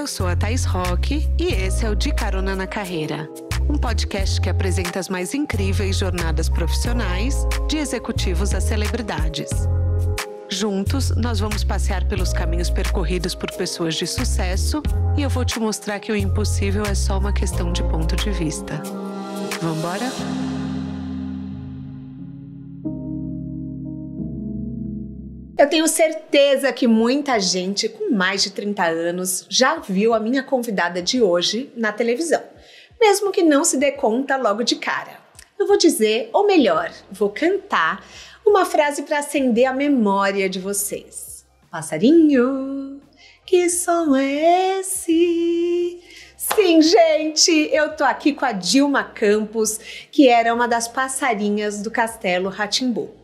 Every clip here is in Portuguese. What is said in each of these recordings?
Eu sou a Thais Roque e esse é o De Carona na Carreira, um podcast que apresenta as mais incríveis jornadas profissionais, de executivos a celebridades. Juntos, nós vamos passear pelos caminhos percorridos por pessoas de sucesso e eu vou te mostrar que o impossível é só uma questão de ponto de vista. Vamos embora? tenho certeza que muita gente com mais de 30 anos já viu a minha convidada de hoje na televisão, mesmo que não se dê conta logo de cara. Eu vou dizer, ou melhor, vou cantar uma frase para acender a memória de vocês. Passarinho, que som é esse? Sim, gente, eu tô aqui com a Dilma Campos, que era uma das passarinhas do Castelo Ratimbu.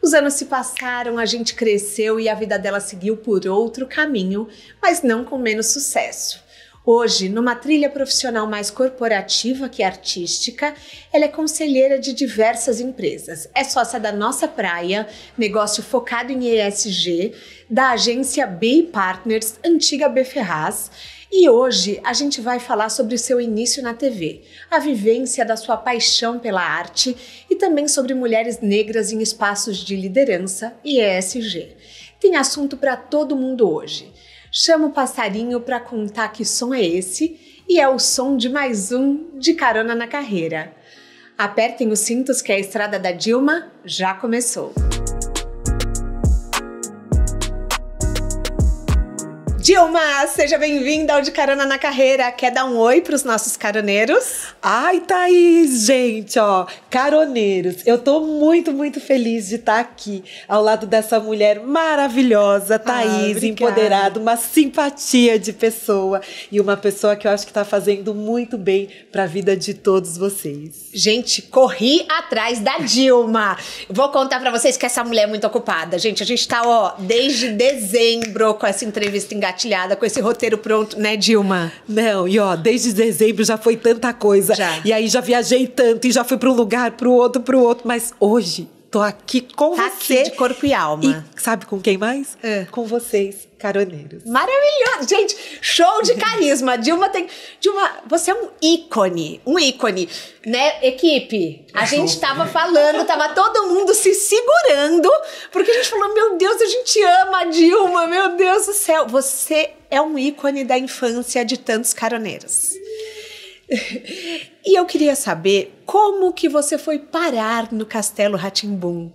Os anos se passaram, a gente cresceu e a vida dela seguiu por outro caminho, mas não com menos sucesso. Hoje, numa trilha profissional mais corporativa que artística, ela é conselheira de diversas empresas. É sócia da Nossa Praia, negócio focado em ESG, da agência B Partners, antiga B Ferraz e hoje a gente vai falar sobre o seu início na TV, a vivência da sua paixão pela arte e também sobre mulheres negras em espaços de liderança e ESG. Tem assunto para todo mundo hoje. Chama o passarinho para contar que som é esse e é o som de mais um de Carona na Carreira. Apertem os cintos que a estrada da Dilma já começou. Dilma, seja bem-vinda ao De Carona na Carreira. Quer dar um oi para os nossos caroneiros? Ai, Thaís, gente, ó, caroneiros, eu tô muito, muito feliz de estar tá aqui ao lado dessa mulher maravilhosa, Thaís, ah, empoderada, uma simpatia de pessoa e uma pessoa que eu acho que tá fazendo muito bem para a vida de todos vocês. Gente, corri atrás da Dilma. Vou contar para vocês que essa mulher é muito ocupada. Gente, a gente tá, ó, desde dezembro com essa entrevista engajada engatilhada com esse roteiro pronto, né, Dilma? Não, e ó, desde dezembro já foi tanta coisa. Já. E aí já viajei tanto e já fui para um lugar, para o outro, para o outro. Mas hoje Tô aqui com tá você. Aqui de corpo e alma. E sabe com quem mais? É. Com vocês, caroneiros. Maravilhoso! Gente, show de carisma. Dilma tem. Dilma, você é um ícone. Um ícone. Né, equipe? A gente tava falando, tava todo mundo se segurando, porque a gente falou: meu Deus, a gente ama a Dilma, meu Deus do céu. Você é um ícone da infância de tantos caroneiros e eu queria saber como que você foi parar no Castelo Ratimbum.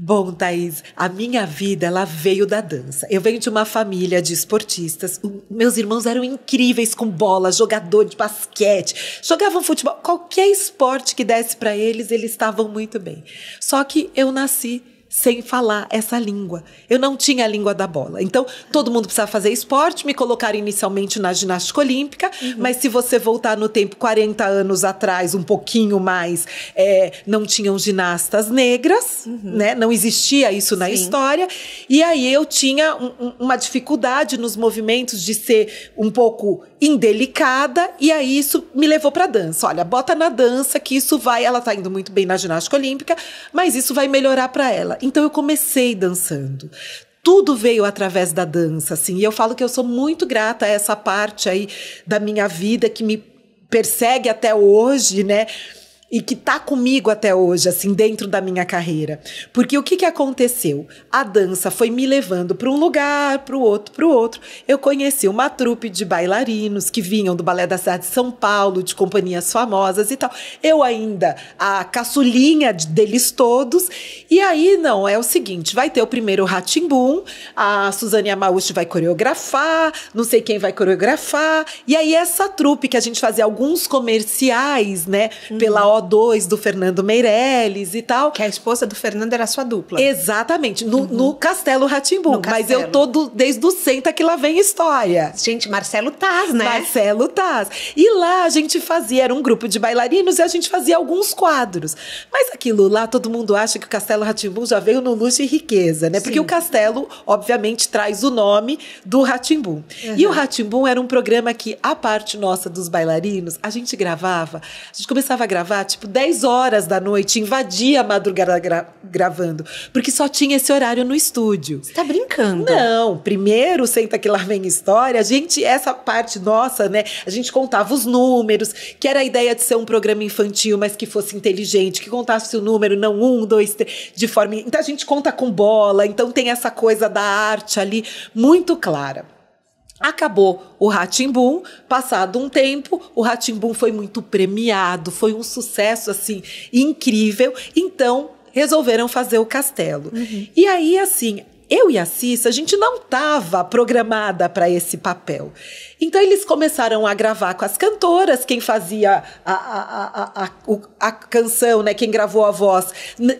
Bom, Thaís, a minha vida ela veio da dança. Eu venho de uma família de esportistas. O, meus irmãos eram incríveis com bola, jogador de basquete, jogavam futebol, qualquer esporte que desse para eles, eles estavam muito bem. Só que eu nasci sem falar essa língua. Eu não tinha a língua da bola. Então, todo mundo precisava fazer esporte, me colocar inicialmente na ginástica olímpica, uhum. mas se você voltar no tempo 40 anos atrás, um pouquinho mais, é, não tinham ginastas negras, uhum. né? Não existia isso na Sim. história. E aí eu tinha um, uma dificuldade nos movimentos de ser um pouco indelicada e aí isso me levou para dança. Olha, bota na dança que isso vai, ela tá indo muito bem na ginástica olímpica, mas isso vai melhorar para ela. Então eu comecei dançando tudo veio através da dança, assim. E eu falo que eu sou muito grata a essa parte aí da minha vida que me persegue até hoje, né? e que tá comigo até hoje, assim, dentro da minha carreira. Porque o que, que aconteceu? A dança foi me levando para um lugar, para o outro, para o outro. Eu conheci uma trupe de bailarinos que vinham do Balé da Cidade de São Paulo, de companhias famosas e tal. Eu ainda, a caçulinha deles todos. E aí, não, é o seguinte, vai ter o primeiro Ratimbum, a Suzane Amauchi vai coreografar, não sei quem vai coreografar. E aí, essa trupe que a gente fazia alguns comerciais, né, uhum. pela o2 do Fernando Meirelles e tal. Que a esposa do Fernando era sua dupla. Exatamente, no, uhum. no Castelo Ratimbu. Mas eu tô do, desde o Senta que lá vem história. Gente, Marcelo Taz, né? Marcelo Taz. E lá a gente fazia, era um grupo de bailarinos e a gente fazia alguns quadros. Mas aquilo lá, todo mundo acha que o Castelo Ratimbu já veio no luxo e riqueza, né? Porque o castelo, obviamente, traz o nome do Ratimbu. Uhum. E o uhum. Ratimbu era um programa que, a parte nossa dos bailarinos, a gente gravava, a gente começava a gravar tipo 10 horas da noite, invadia a madrugada gra gravando, porque só tinha esse horário no estúdio. Você tá brincando? Não, primeiro senta que lá vem história, a gente essa parte nossa, né? A gente contava os números, que era a ideia de ser um programa infantil, mas que fosse inteligente, que contasse o número, não um, dois, três, de forma. Então a gente conta com bola, então tem essa coisa da arte ali muito clara. Acabou o Ratimbum, passado um tempo, o Ratimbum foi muito premiado, foi um sucesso assim incrível, então resolveram fazer o castelo. Uhum. E aí assim, eu e a Cissa, a gente não estava programada para esse papel. Então eles começaram a gravar com as cantoras, quem fazia a, a, a, a, canção, né? Quem gravou a voz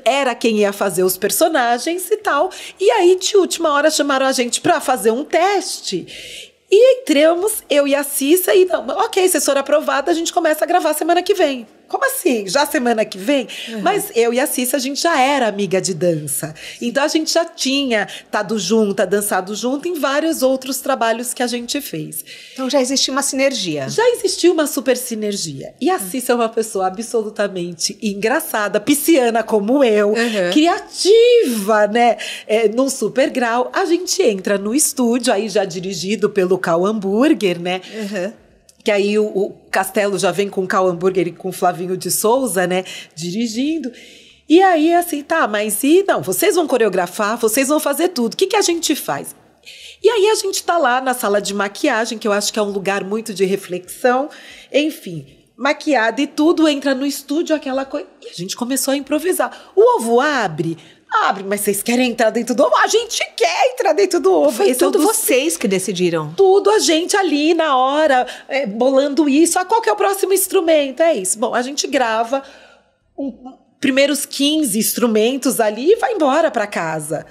era quem ia fazer os personagens e tal. E aí, de última hora, chamaram a gente para fazer um teste. E entramos, eu e a Cissa, e não, ok, assessora aprovada, a gente começa a gravar semana que vem como assim? Já semana que vem? Uhum. Mas eu e a Cissa, a gente já era amiga de dança. Então a gente já tinha estado junta, tá dançado junto em vários outros trabalhos que a gente fez. Então já existia uma sinergia. Já existia uma super sinergia. E a uhum. Cissa é uma pessoa absolutamente engraçada, pisciana como eu, uhum. criativa, né? É, num super grau. A gente entra no estúdio, aí já dirigido pelo Cal Hamburger, né? Uhum que aí o, o Castelo já vem com o Cal Hamburger e com o Flavinho de Souza, né, dirigindo. E aí, é assim, tá, mas e não, vocês vão coreografar, vocês vão fazer tudo. O que, que a gente faz? E aí a gente tá lá na sala de maquiagem, que eu acho que é um lugar muito de reflexão. Enfim, maquiada e tudo, entra no estúdio aquela coisa. E a gente começou a improvisar. O ovo abre, Abre, mas vocês querem entrar dentro do ovo? A gente quer entrar dentro do ovo. Foi é tudo vocês que decidiram. Tudo a gente ali na hora, é, bolando isso. Ah, qual que é o próximo instrumento? É isso. Bom, a gente grava um, primeiros 15 instrumentos ali e vai embora para casa.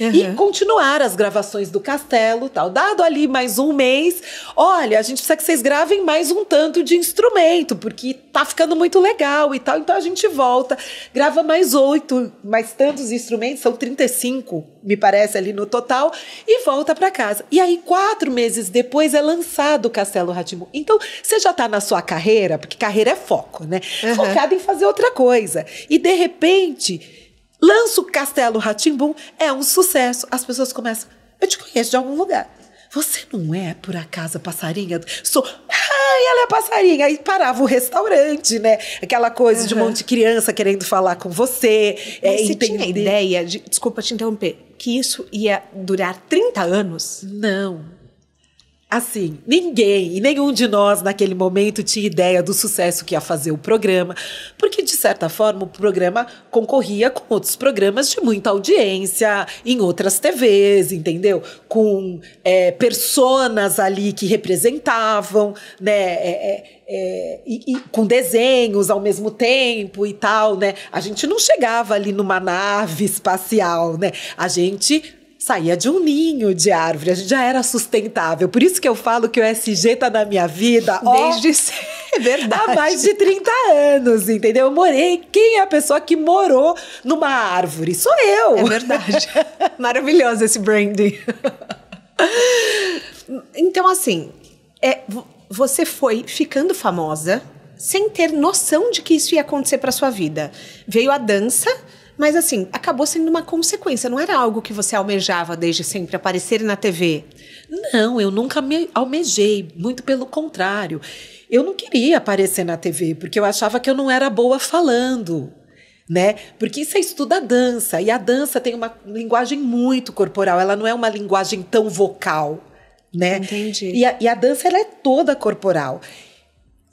Uhum. E continuar as gravações do castelo tal. Dado ali mais um mês, olha, a gente precisa que vocês gravem mais um tanto de instrumento, porque tá ficando muito legal e tal. Então a gente volta, grava mais oito, mais tantos instrumentos, são 35, me parece, ali no total, e volta para casa. E aí, quatro meses depois, é lançado o Castelo Ratimbu. Então, você já tá na sua carreira, porque carreira é foco, né? Uhum. Focado em fazer outra coisa. E de repente Lança o Castelo Ratimbum, é um sucesso. As pessoas começam. Eu te conheço de algum lugar. Você não é, por acaso, a passarinha? Sou. Ai, ela é a passarinha. Aí parava o restaurante, né? Aquela coisa uhum. de um monte de criança querendo falar com você. é, você entender. tinha ideia de. Desculpa te interromper. Que isso ia durar 30 anos? Não. Assim, ninguém e nenhum de nós naquele momento tinha ideia do sucesso que ia fazer o programa, porque de certa forma o programa concorria com outros programas de muita audiência, em outras TVs, entendeu? Com é, personas ali que representavam, né? É, é, é, e, e, com desenhos ao mesmo tempo e tal, né? A gente não chegava ali numa nave espacial, né? A gente saía de um ninho de árvore, a gente já era sustentável. Por isso que eu falo que o SG tá na minha vida desde é verdade. há mais de 30 anos, entendeu? Eu morei. Quem é a pessoa que morou numa árvore? Sou eu. É verdade. Maravilhoso esse branding. então, assim, é, você foi ficando famosa sem ter noção de que isso ia acontecer para sua vida. Veio a dança mas assim, acabou sendo uma consequência, não era algo que você almejava desde sempre aparecer na TV. Não, eu nunca me almejei, muito pelo contrário. Eu não queria aparecer na TV porque eu achava que eu não era boa falando. Né? Porque você é estuda dança e a dança tem uma linguagem muito corporal, ela não é uma linguagem tão vocal, né? Entendi. E a, e a dança ela é toda corporal.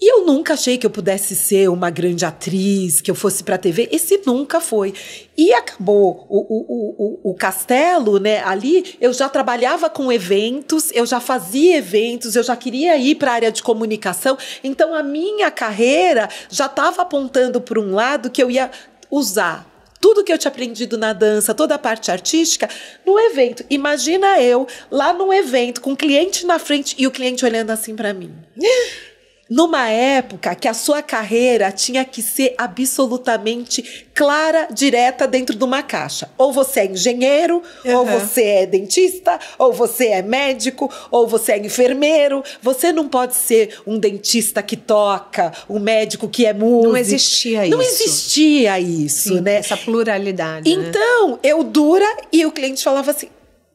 E eu nunca achei que eu pudesse ser uma grande atriz, que eu fosse para a TV. Esse nunca foi. E acabou o, o, o, o castelo, né? Ali eu já trabalhava com eventos, eu já fazia eventos, eu já queria ir para a área de comunicação. Então a minha carreira já estava apontando para um lado que eu ia usar tudo que eu tinha aprendido na dança, toda a parte artística, no evento. Imagina eu lá no evento com o cliente na frente e o cliente olhando assim para mim. numa época que a sua carreira tinha que ser absolutamente clara, direta dentro de uma caixa. Ou você é engenheiro, uhum. ou você é dentista, ou você é médico, ou você é enfermeiro. Você não pode ser um dentista que toca, um médico que é músico. Não existia isso. Não existia isso, Sim, né? Essa pluralidade. Né? Então, né? eu dura e o cliente falava assim: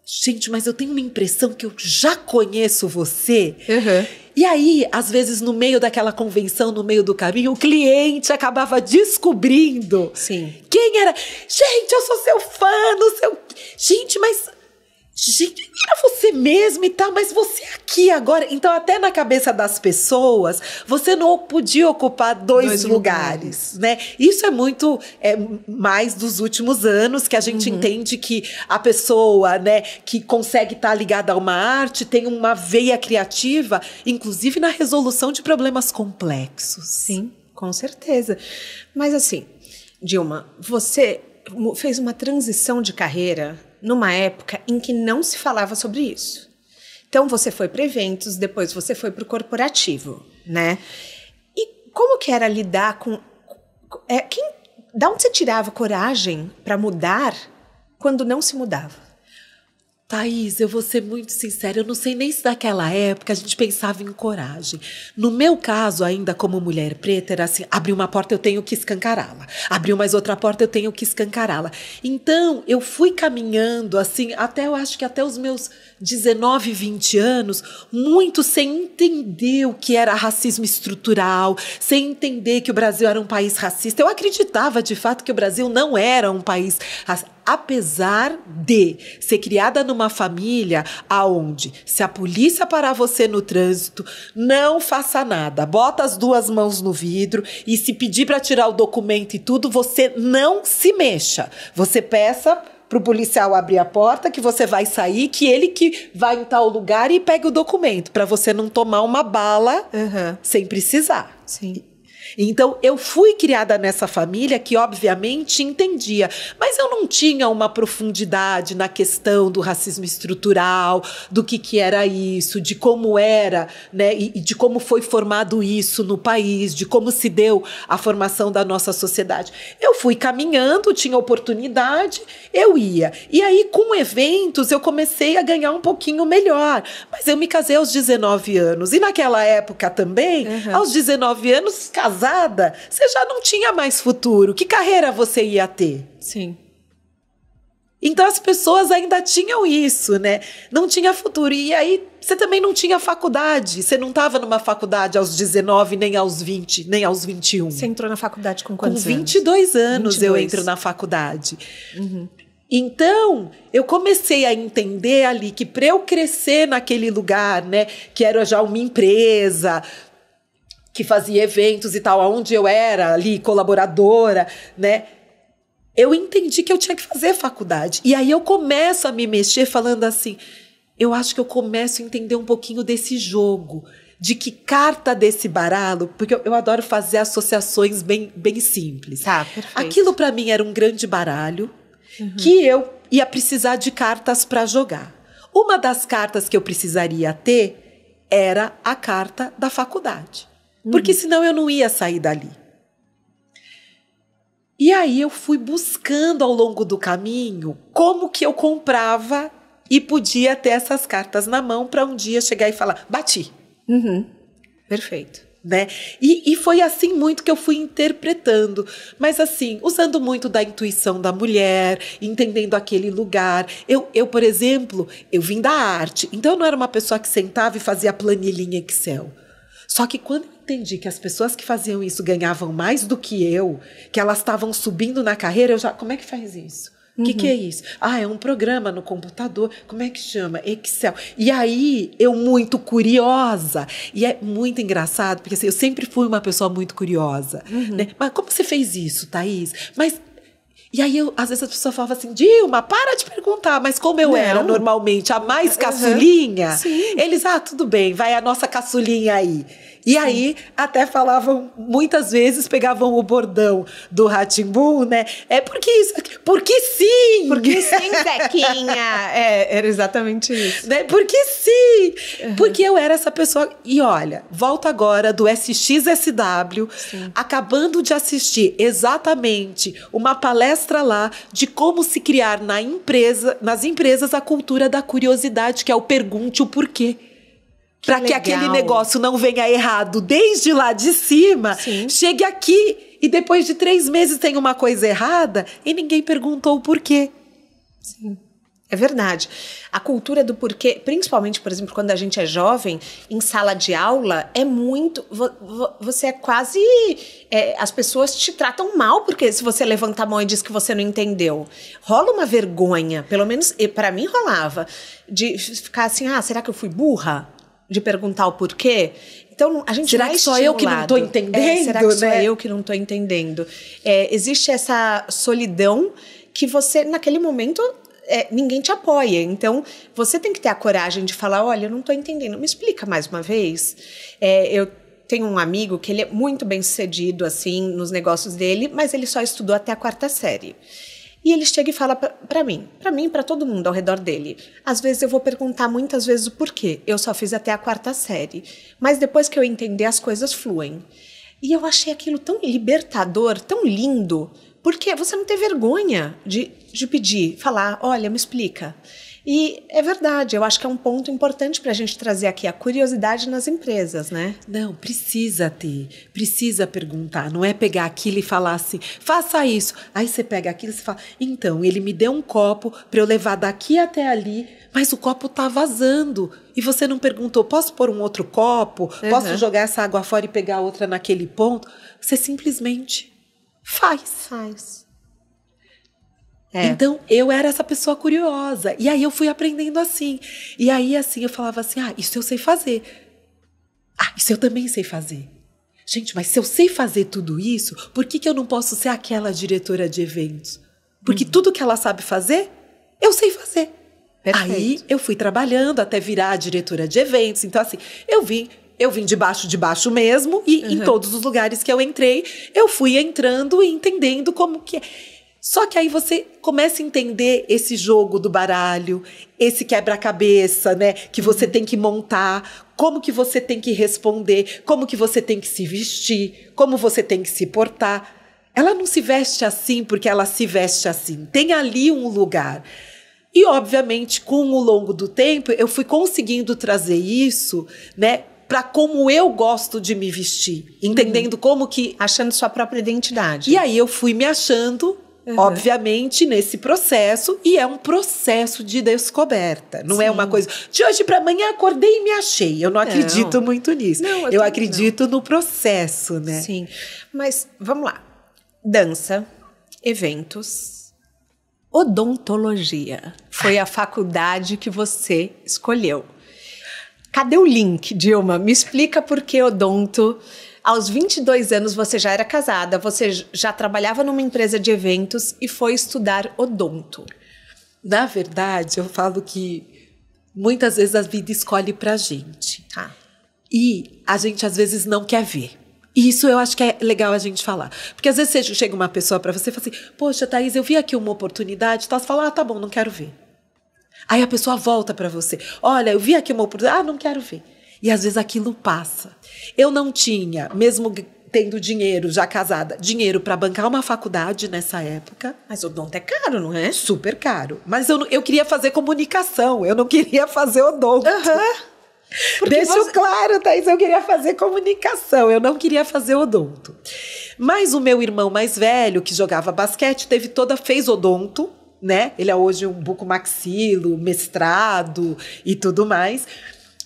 gente, mas eu tenho uma impressão que eu já conheço você. Uhum. E aí, às vezes, no meio daquela convenção, no meio do caminho, o cliente acabava descobrindo Sim. quem era. Gente, eu sou seu fã, não sei o Gente, mas gente, era você mesmo e tal, mas você é aqui agora. Então, até na cabeça das pessoas, você não podia ocupar dois, dois lugares, lugares, né? Isso é muito é, mais dos últimos anos que a gente uhum. entende que a pessoa, né, que consegue estar tá ligada a uma arte, tem uma veia criativa, inclusive na resolução de problemas complexos. Sim, com certeza. Mas assim, Dilma, você fez uma transição de carreira numa época em que não se falava sobre isso. Então você foi para eventos, depois você foi para o corporativo, né? E como que era lidar com é, quem, da onde você tirava coragem para mudar quando não se mudava? Thaís, eu vou ser muito sincera, eu não sei nem se naquela época a gente pensava em coragem. No meu caso, ainda como mulher preta, era assim: abriu uma porta eu tenho que escancará-la, abriu mais outra porta eu tenho que escancará-la. Então, eu fui caminhando assim, até eu acho que até os meus 19, 20 anos, muito sem entender o que era racismo estrutural, sem entender que o Brasil era um país racista. Eu acreditava de fato que o Brasil não era um país apesar de ser criada numa família aonde se a polícia parar você no trânsito, não faça nada, bota as duas mãos no vidro e se pedir para tirar o documento e tudo, você não se mexa. Você peça pro policial abrir a porta, que você vai sair, que ele que vai em tal lugar e pega o documento, para você não tomar uma bala uhum. sem precisar. Sim. Então eu fui criada nessa família que obviamente entendia, mas eu não tinha uma profundidade na questão do racismo estrutural, do que que era isso, de como era, né, e, e de como foi formado isso no país, de como se deu a formação da nossa sociedade. Eu fui caminhando, tinha oportunidade, eu ia. E aí com eventos eu comecei a ganhar um pouquinho melhor, mas eu me casei aos 19 anos e naquela época também, uhum. aos 19 anos casei casada, você já não tinha mais futuro. Que carreira você ia ter? Sim. Então as pessoas ainda tinham isso, né? Não tinha futuro. E aí você também não tinha faculdade. Você não estava numa faculdade aos 19, nem aos 20, nem aos 21. Você entrou na faculdade com quantos com 22 anos? anos 22 anos eu entro na faculdade. Uhum. Então, eu comecei a entender ali que para eu crescer naquele lugar, né, que era já uma empresa, que fazia eventos e tal, aonde eu era ali colaboradora, né? Eu entendi que eu tinha que fazer faculdade. E aí eu começo a me mexer falando assim: eu acho que eu começo a entender um pouquinho desse jogo, de que carta desse baralho, porque eu, eu adoro fazer associações bem, bem simples. Tá, perfeito. Aquilo para mim era um grande baralho uhum. que eu ia precisar de cartas para jogar. Uma das cartas que eu precisaria ter era a carta da faculdade. Porque uhum. senão eu não ia sair dali. E aí eu fui buscando ao longo do caminho como que eu comprava e podia ter essas cartas na mão para um dia chegar e falar: bati. Uhum. Perfeito. Né? E, e foi assim muito que eu fui interpretando, mas assim, usando muito da intuição da mulher, entendendo aquele lugar. Eu, eu, por exemplo, eu vim da arte, então eu não era uma pessoa que sentava e fazia planilhinha Excel. Só que quando entendi que as pessoas que faziam isso ganhavam mais do que eu, que elas estavam subindo na carreira, eu já. Como é que faz isso? O uhum. que, que, é uhum. isso? Ah, é um programa no computador. Como é que chama? Excel. E aí, eu muito curiosa. E é muito engraçado, porque assim, eu sempre fui uma pessoa muito curiosa. Uhum. Né? Mas como você fez isso, Thaís? Mas e aí, eu, às vezes, a pessoa falava assim, Dilma, para de perguntar, mas como eu Não. era normalmente a mais caçulinha, uhum. eles, ah, tudo bem, vai a nossa caçulinha aí. E aí até falavam, muitas vezes pegavam o bordão do Ratimbu, né? É porque isso, porque sim! Porque sim, Zequinha! é, era exatamente isso. Né? Porque sim! Uhum. Porque eu era essa pessoa. E olha, volto agora do SXSW, sim. acabando de assistir exatamente uma palestra lá de como se criar na empresa, nas empresas a cultura da curiosidade, que é o pergunte o porquê para que aquele negócio não venha errado desde lá de cima, Sim. chegue aqui e depois de três meses tem uma coisa errada e ninguém perguntou o porquê. Sim. É verdade. A cultura do porquê, principalmente, por exemplo, quando a gente é jovem, em sala de aula, é muito. Vo, vo, você é quase. É, as pessoas te tratam mal porque se você levanta a mão e diz que você não entendeu. Rola uma vergonha, pelo menos para mim rolava, de ficar assim: ah, será que eu fui burra? de perguntar o porquê. Então, a gente será que só eu que não estou entendendo? É, será que né? só eu que não estou entendendo? É, existe essa solidão que você, naquele momento, é, ninguém te apoia. Então, você tem que ter a coragem de falar: olha, eu não estou entendendo, me explica mais uma vez. É, eu tenho um amigo que ele é muito bem sucedido, assim, nos negócios dele, mas ele só estudou até a quarta série. E ele chega e fala para mim, para mim, para todo mundo ao redor dele. Às vezes eu vou perguntar muitas vezes o porquê. Eu só fiz até a quarta série, mas depois que eu entender as coisas fluem. E eu achei aquilo tão libertador, tão lindo, porque você não tem vergonha de, de pedir, falar, olha, me explica. E é verdade, eu acho que é um ponto importante para a gente trazer aqui a curiosidade nas empresas, né? Não, precisa ter, precisa perguntar. Não é pegar aquilo e falar assim, faça isso. Aí você pega aquilo e fala, então, ele me deu um copo para eu levar daqui até ali, mas o copo tá vazando. E você não perguntou, posso pôr um outro copo? Uhum. Posso jogar essa água fora e pegar outra naquele ponto? Você simplesmente faz. Faz. É. Então, eu era essa pessoa curiosa. E aí eu fui aprendendo assim. E aí, assim, eu falava assim: ah, isso eu sei fazer. Ah, isso eu também sei fazer. Gente, mas se eu sei fazer tudo isso, por que, que eu não posso ser aquela diretora de eventos? Porque uhum. tudo que ela sabe fazer, eu sei fazer. Perfeito. Aí eu fui trabalhando até virar a diretora de eventos. Então, assim, eu vim eu vim de baixo de baixo mesmo e uhum. em todos os lugares que eu entrei, eu fui entrando e entendendo como que é. Só que aí você começa a entender esse jogo do baralho, esse quebra-cabeça, né, que você tem que montar, como que você tem que responder, como que você tem que se vestir, como você tem que se portar. Ela não se veste assim porque ela se veste assim. Tem ali um lugar. E, obviamente, com o longo do tempo, eu fui conseguindo trazer isso, né? Para como eu gosto de me vestir, uhum. entendendo como que. Achando sua própria identidade. E aí eu fui me achando Uhum. Obviamente, nesse processo, e é um processo de descoberta. Não Sim. é uma coisa. De hoje para amanhã acordei e me achei. Eu não, não. acredito muito nisso. Não, eu, eu acredito não. no processo, né? Sim. Mas vamos lá. Dança, eventos, odontologia. Foi a faculdade que você escolheu. Cadê o link, Dilma? Me explica por que odonto aos 22 anos você já era casada, você já trabalhava numa empresa de eventos e foi estudar odonto. Na verdade, eu falo que muitas vezes a vida escolhe pra gente. Tá. E a gente às vezes não quer ver. E isso eu acho que é legal a gente falar. Porque às vezes chega uma pessoa para você e fala assim: Poxa, Thaís, eu vi aqui uma oportunidade. Tá? Você fala: Ah, tá bom, não quero ver. Aí a pessoa volta para você: Olha, eu vi aqui uma oportunidade. Ah, não quero ver. E às vezes aquilo passa. Eu não tinha, mesmo tendo dinheiro, já casada, dinheiro para bancar uma faculdade nessa época. Mas odonto é caro, não é? Super caro. Mas eu, eu queria fazer comunicação, eu não queria fazer odonto. Uhum. Deixa você... claro, Thaís, eu queria fazer comunicação, eu não queria fazer odonto. Mas o meu irmão mais velho, que jogava basquete, teve toda, fez odonto, né? Ele é hoje um bucomaxilo, mestrado e tudo mais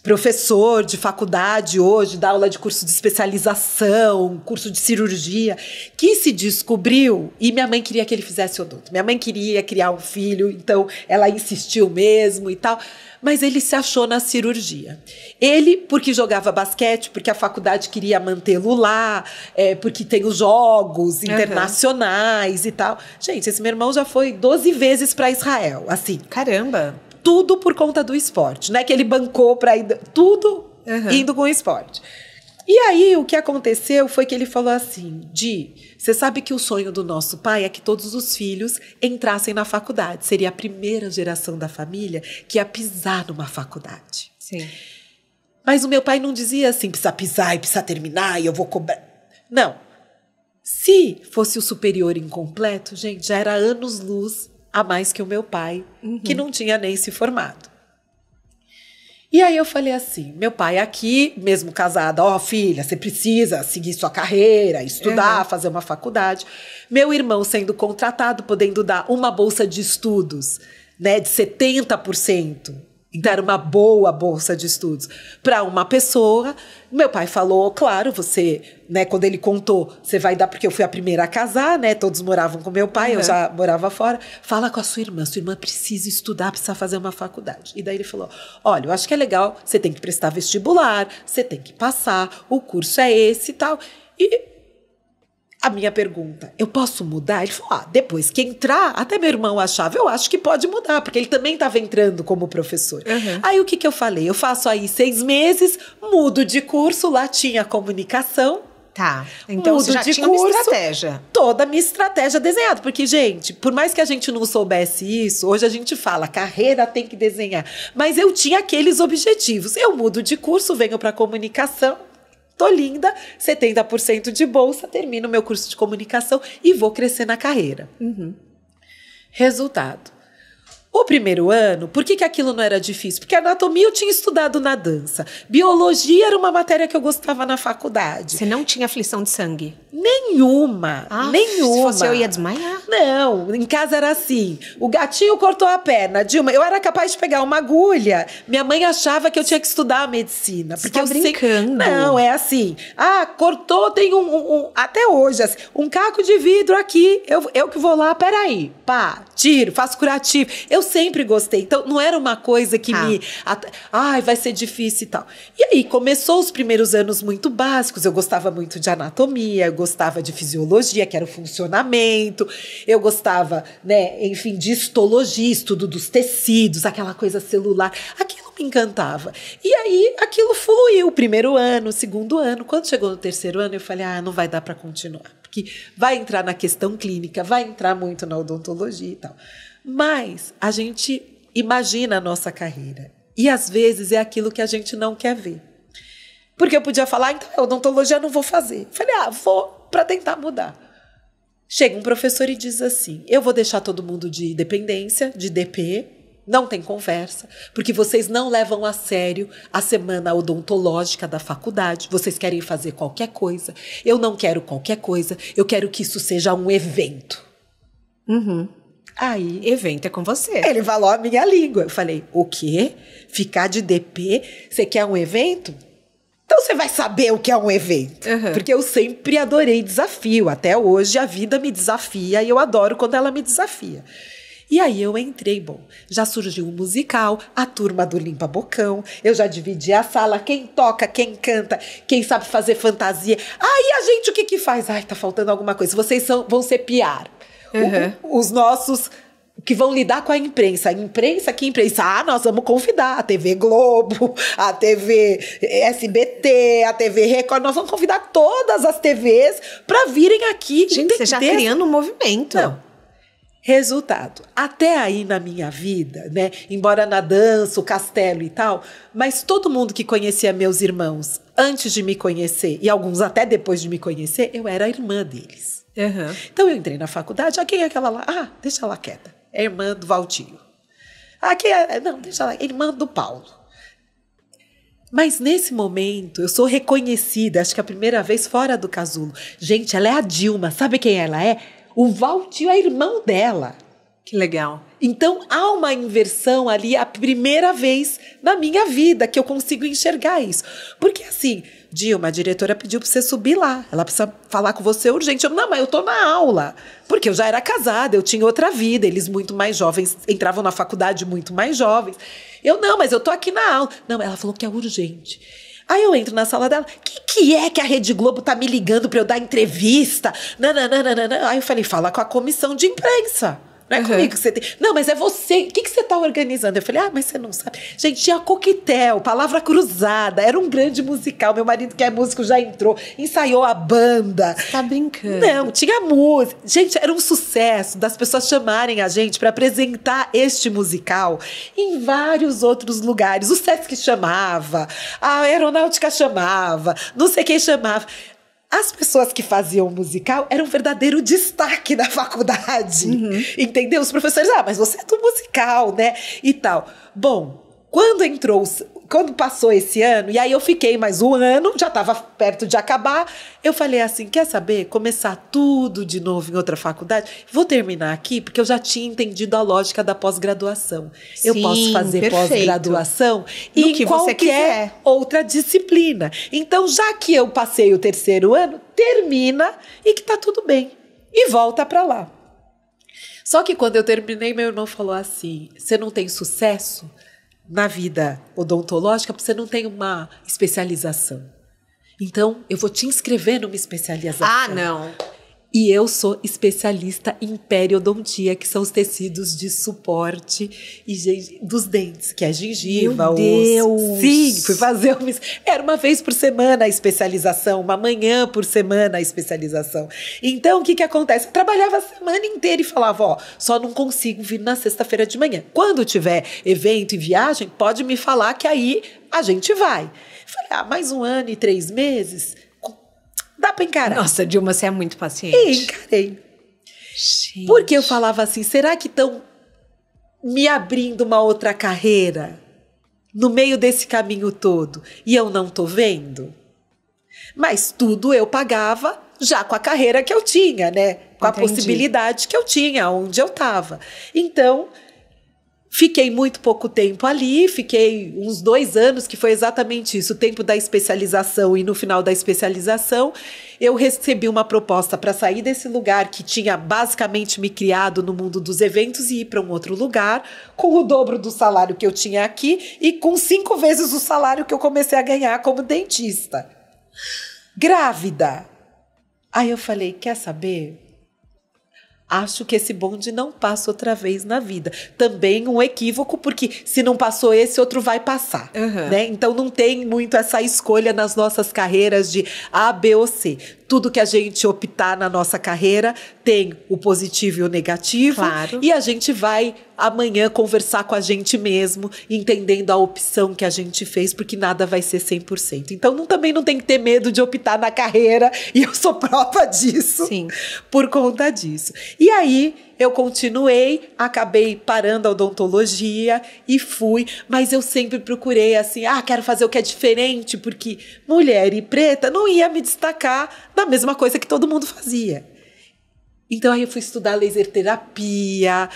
professor de faculdade hoje, dá aula de curso de especialização, curso de cirurgia, que se descobriu e minha mãe queria que ele fizesse odonto. Minha mãe queria criar um filho, então ela insistiu mesmo e tal, mas ele se achou na cirurgia. Ele porque jogava basquete, porque a faculdade queria mantê-lo lá, é, porque tem os jogos internacionais uhum. e tal. Gente, esse meu irmão já foi 12 vezes para Israel, assim. Caramba. Tudo por conta do esporte, né? Que ele bancou para ir. Tudo uhum. indo com o esporte. E aí, o que aconteceu foi que ele falou assim: Di, você sabe que o sonho do nosso pai é que todos os filhos entrassem na faculdade. Seria a primeira geração da família que ia pisar numa faculdade. Sim. Mas o meu pai não dizia assim: precisa pisar e precisa terminar e eu vou cobrar. Não. Se fosse o superior incompleto, gente, já era anos-luz a mais que o meu pai, uhum. que não tinha nem se formado. E aí eu falei assim: meu pai aqui, mesmo casado, ó, oh, filha, você precisa seguir sua carreira, estudar, uhum. fazer uma faculdade. Meu irmão sendo contratado, podendo dar uma bolsa de estudos, né, de 70% dar uma boa bolsa de estudos para uma pessoa. Meu pai falou, claro, você, né, quando ele contou, você vai dar porque eu fui a primeira a casar, né? Todos moravam com meu pai, uhum. eu já morava fora. Fala com a sua irmã, sua irmã precisa estudar, precisa fazer uma faculdade. E daí ele falou: "Olha, eu acho que é legal, você tem que prestar vestibular, você tem que passar, o curso é esse e tal". E a minha pergunta, eu posso mudar? Ele falou, ah, depois que entrar, até meu irmão achava, eu acho que pode mudar, porque ele também estava entrando como professor. Uhum. Aí o que, que eu falei? Eu faço aí seis meses, mudo de curso, lá tinha comunicação, Tá. Então Mudo você já de tinha curso, uma estratégia. Toda a minha estratégia desenhada. Porque, gente, por mais que a gente não soubesse isso, hoje a gente fala, carreira tem que desenhar. Mas eu tinha aqueles objetivos. Eu mudo de curso, venho para comunicação tô linda, 70% de bolsa, termino meu curso de comunicação e vou crescer na carreira. Uhum. Resultado: o primeiro ano, por que, que aquilo não era difícil? Porque anatomia eu tinha estudado na dança. Biologia era uma matéria que eu gostava na faculdade. Você não tinha aflição de sangue? Nenhuma. Ah, nenhuma. Se fosse eu ia desmaiar. Não, em casa era assim. O gatinho cortou a perna. Dilma, eu era capaz de pegar uma agulha. Minha mãe achava que eu tinha que estudar a medicina. Você porque tá eu brincando. Sei... Não, é assim. Ah, cortou, tem um. um, um até hoje, assim, um caco de vidro aqui. Eu, eu que vou lá, peraí. Pá, tiro, faço curativo. Eu sempre gostei. Então, não era uma coisa que ah. me. Ai, vai ser difícil e tal. E aí, começou os primeiros anos muito básicos. Eu gostava muito de anatomia, eu gostava de fisiologia, que era o funcionamento. Eu gostava, né, enfim, de histologia, estudo dos tecidos, aquela coisa celular. Aquilo me encantava. E aí, aquilo foi o Primeiro ano, segundo ano. Quando chegou no terceiro ano, eu falei, ah, não vai dar para continuar. Porque vai entrar na questão clínica, vai entrar muito na odontologia e tal. Mas a gente imagina a nossa carreira. E às vezes é aquilo que a gente não quer ver. Porque eu podia falar, ah, então, é odontologia não vou fazer. Falei, ah, vou para tentar mudar. Chega um professor e diz assim: eu vou deixar todo mundo de dependência, de DP, não tem conversa, porque vocês não levam a sério a semana odontológica da faculdade, vocês querem fazer qualquer coisa. Eu não quero qualquer coisa, eu quero que isso seja um evento. Uhum. Aí. Evento é com você. Ele falou a minha língua. Eu falei: o quê? Ficar de DP? Você quer um evento? Então você vai saber o que é um evento. Uhum. Porque eu sempre adorei desafio. Até hoje a vida me desafia e eu adoro quando ela me desafia. E aí eu entrei, bom, já surgiu o um musical, a turma do Limpa Bocão, eu já dividi a sala, quem toca, quem canta, quem sabe fazer fantasia. Aí ah, a gente o que que faz? Ai, tá faltando alguma coisa. Vocês são, vão ser piar uhum. os nossos que vão lidar com a imprensa. A imprensa, que imprensa? Ah, nós vamos convidar a TV Globo, a TV SBT, a TV Record. Nós vamos convidar todas as TVs para virem aqui. Gente, você já criando um movimento. Não. Resultado, até aí na minha vida, né? Embora na dança, o castelo e tal, mas todo mundo que conhecia meus irmãos antes de me conhecer, e alguns até depois de me conhecer, eu era a irmã deles. Uhum. Então eu entrei na faculdade, ah, quem é aquela lá? Ah, deixa ela quieta. É irmã do Valtinho. Ah, quem é? Não, deixa ela, irmã do Paulo. Mas nesse momento eu sou reconhecida, acho que é a primeira vez fora do casulo. Gente, ela é a Dilma, sabe quem ela é? O Valtinho é irmão dela. Que legal. Então há uma inversão ali, a primeira vez na minha vida que eu consigo enxergar isso. Porque assim, Dilma, a diretora pediu para você subir lá. Ela precisa falar com você urgente. Eu, não, mas eu tô na aula. Porque eu já era casada, eu tinha outra vida. Eles muito mais jovens, entravam na faculdade muito mais jovens. Eu, não, mas eu tô aqui na aula. Não, ela falou que é urgente. Aí eu entro na sala dela, que que é que a Rede Globo tá me ligando para eu dar entrevista? não. Aí eu falei, fala com a comissão de imprensa. Não é uhum. comigo que você tem. Não, mas é você. O que, que você está organizando? Eu falei, ah, mas você não sabe. Gente, tinha coquetel, palavra cruzada. Era um grande musical. Meu marido, que é músico, já entrou, ensaiou a banda. Você tá brincando? Não, tinha música. Gente, era um sucesso das pessoas chamarem a gente para apresentar este musical em vários outros lugares. O Sesc chamava, a Aeronáutica chamava, não sei quem chamava as pessoas que faziam musical eram um verdadeiro destaque da faculdade. Uhum. Entendeu? Os professores, ah, mas você é do musical, né? E tal. Bom, quando entrou quando passou esse ano, e aí eu fiquei mais um ano, já estava perto de acabar, eu falei assim: quer saber? Começar tudo de novo em outra faculdade? Vou terminar aqui, porque eu já tinha entendido a lógica da pós-graduação. Eu posso fazer pós-graduação e que qualquer outra disciplina. Então, já que eu passei o terceiro ano, termina e que tá tudo bem. E volta para lá. Só que quando eu terminei, meu irmão falou assim: você não tem sucesso? na vida odontológica você não tem uma especialização. Então, eu vou te inscrever numa especialização. Ah, não. E eu sou especialista em periodontia, que são os tecidos de suporte e dos dentes, que é gengiva, Meu Deus. Os... Sim, fui fazer uma... Era uma vez por semana a especialização, uma manhã por semana a especialização. Então, o que que acontece? Eu trabalhava a semana inteira e falava, ó, só não consigo vir na sexta-feira de manhã. Quando tiver evento e viagem, pode me falar que aí a gente vai. Falei, ah, mais um ano e três meses? Dá pra encarar. Nossa, Dilma, você é muito paciente. E encarei. Gente. Porque eu falava assim, será que estão me abrindo uma outra carreira no meio desse caminho todo e eu não tô vendo? Mas tudo eu pagava já com a carreira que eu tinha, né? Com Entendi. a possibilidade que eu tinha, onde eu tava. Então, Fiquei muito pouco tempo ali, fiquei uns dois anos, que foi exatamente isso, o tempo da especialização e no final da especialização, eu recebi uma proposta para sair desse lugar que tinha basicamente me criado no mundo dos eventos e ir para um outro lugar, com o dobro do salário que eu tinha aqui e com cinco vezes o salário que eu comecei a ganhar como dentista. Grávida. Aí eu falei: quer saber? Acho que esse bonde não passa outra vez na vida. Também um equívoco, porque se não passou esse, outro vai passar. Uhum. Né? Então não tem muito essa escolha nas nossas carreiras de A, B ou C. Tudo que a gente optar na nossa carreira tem o positivo e o negativo. Claro. E a gente vai amanhã conversar com a gente mesmo, entendendo a opção que a gente fez, porque nada vai ser 100%. Então não, também não tem que ter medo de optar na carreira, e eu sou prova disso, Sim. por conta disso. E aí eu continuei, acabei parando a odontologia e fui, mas eu sempre procurei assim, ah, quero fazer o que é diferente, porque mulher e preta não ia me destacar da mesma coisa que todo mundo fazia. Então aí eu fui estudar laser terapia,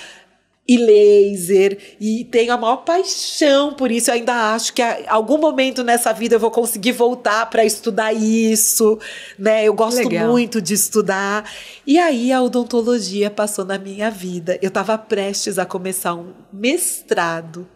e laser e tenho a maior paixão por isso. Eu ainda acho que a, algum momento nessa vida eu vou conseguir voltar para estudar isso, né? Eu gosto Legal. muito de estudar. E aí a odontologia passou na minha vida. Eu estava prestes a começar um mestrado.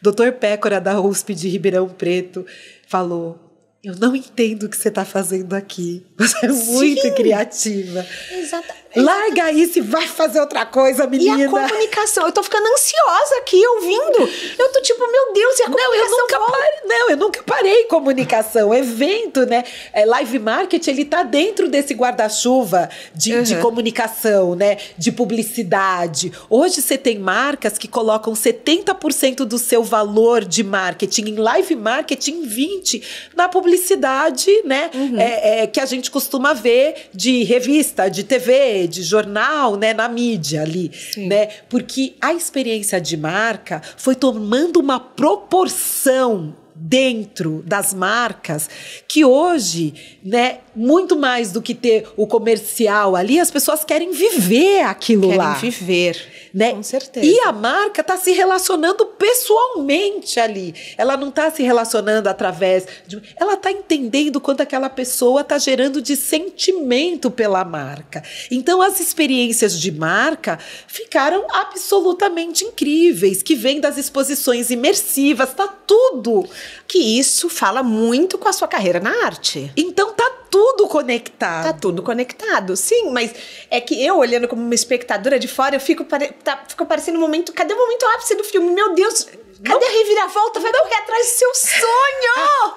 Doutor Pécora da USP de Ribeirão Preto falou: eu não entendo o que você está fazendo aqui. Você é muito criativa. Exatamente. É Larga isso e vai fazer outra coisa, menina. E a comunicação. Eu tô ficando ansiosa aqui ouvindo. Eu tô tipo, meu Deus, e a comunicação. Não, eu nunca, parei, não, eu nunca parei em comunicação. Evento, né? É, live market, ele tá dentro desse guarda-chuva de, uhum. de comunicação, né? De publicidade. Hoje você tem marcas que colocam 70% do seu valor de marketing em live marketing, 20% na publicidade, né? Uhum. É, é, que a gente costuma ver de revista, de TV de jornal, né, na mídia ali, Sim. né? Porque a experiência de marca foi tomando uma proporção dentro das marcas que hoje, né, muito mais do que ter o comercial ali, as pessoas querem viver aquilo querem lá. Querem viver. Né? Com certeza. E a marca está se relacionando pessoalmente ali. Ela não está se relacionando através de. Ela está entendendo quanto aquela pessoa está gerando de sentimento pela marca. Então, as experiências de marca ficaram absolutamente incríveis, que vem das exposições imersivas, tá tudo. Que isso fala muito com a sua carreira na arte. Então, tá tudo conectado. Tá tudo conectado, sim, mas é que eu, olhando como uma espectadora de fora, eu fico, pare... tá, fico parecendo um momento. Cadê o momento ápice do filme? Meu Deus, cadê não, a reviravolta? Vai não. correr atrás do seu sonho!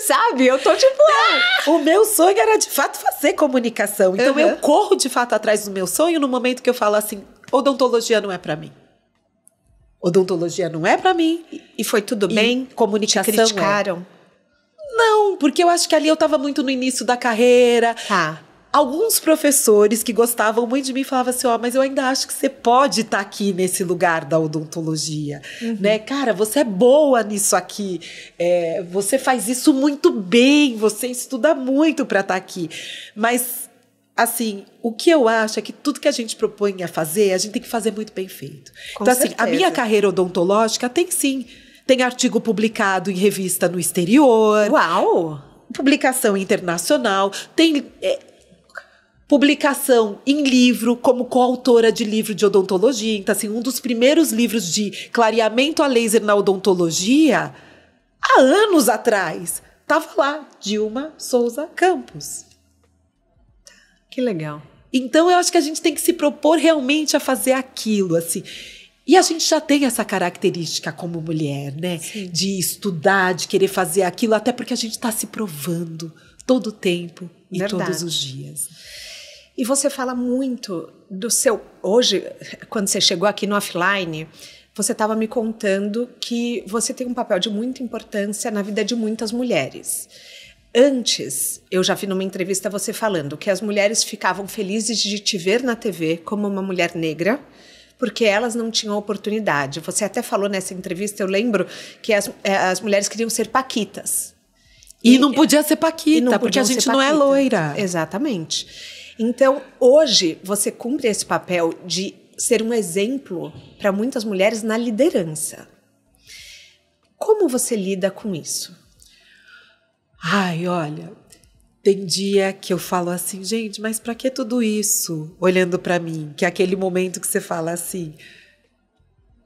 Sabe? Eu tô tipo. Ah! O meu sonho era de fato fazer comunicação. Então uhum. eu corro de fato atrás do meu sonho no momento que eu falo assim: odontologia não é para mim. Odontologia não é para mim. E foi tudo e bem? Comunicação. criticaram. É porque eu acho que ali eu estava muito no início da carreira. Tá alguns professores que gostavam muito de mim falavam assim, ó, oh, mas eu ainda acho que você pode estar tá aqui nesse lugar da odontologia, uhum. né? Cara, você é boa nisso aqui, é, você faz isso muito bem, você estuda muito para estar tá aqui, mas assim, o que eu acho é que tudo que a gente propõe a fazer, a gente tem que fazer muito bem feito. Com então, certeza. assim, a minha carreira odontológica tem sim tem artigo publicado em revista no exterior. Uau! Publicação internacional. Tem. É, publicação em livro, como coautora de livro de odontologia. Então, assim, um dos primeiros livros de clareamento a laser na odontologia, há anos atrás, estava lá, Dilma Souza Campos. Que legal. Então, eu acho que a gente tem que se propor realmente a fazer aquilo, assim. E a gente já tem essa característica como mulher, né? Sim. De estudar, de querer fazer aquilo, até porque a gente está se provando todo o tempo e Verdade. todos os dias. E você fala muito do seu. Hoje, quando você chegou aqui no offline, você estava me contando que você tem um papel de muita importância na vida de muitas mulheres. Antes, eu já vi numa entrevista você falando que as mulheres ficavam felizes de te ver na TV como uma mulher negra porque elas não tinham oportunidade. Você até falou nessa entrevista, eu lembro, que as, é, as mulheres queriam ser paquitas. E, e não podia ser paquita, porque a gente não é loira. Exatamente. Então, hoje, você cumpre esse papel de ser um exemplo para muitas mulheres na liderança. Como você lida com isso? Ai, olha, tem dia que eu falo assim, gente, mas para que tudo isso? Olhando para mim, que é aquele momento que você fala assim,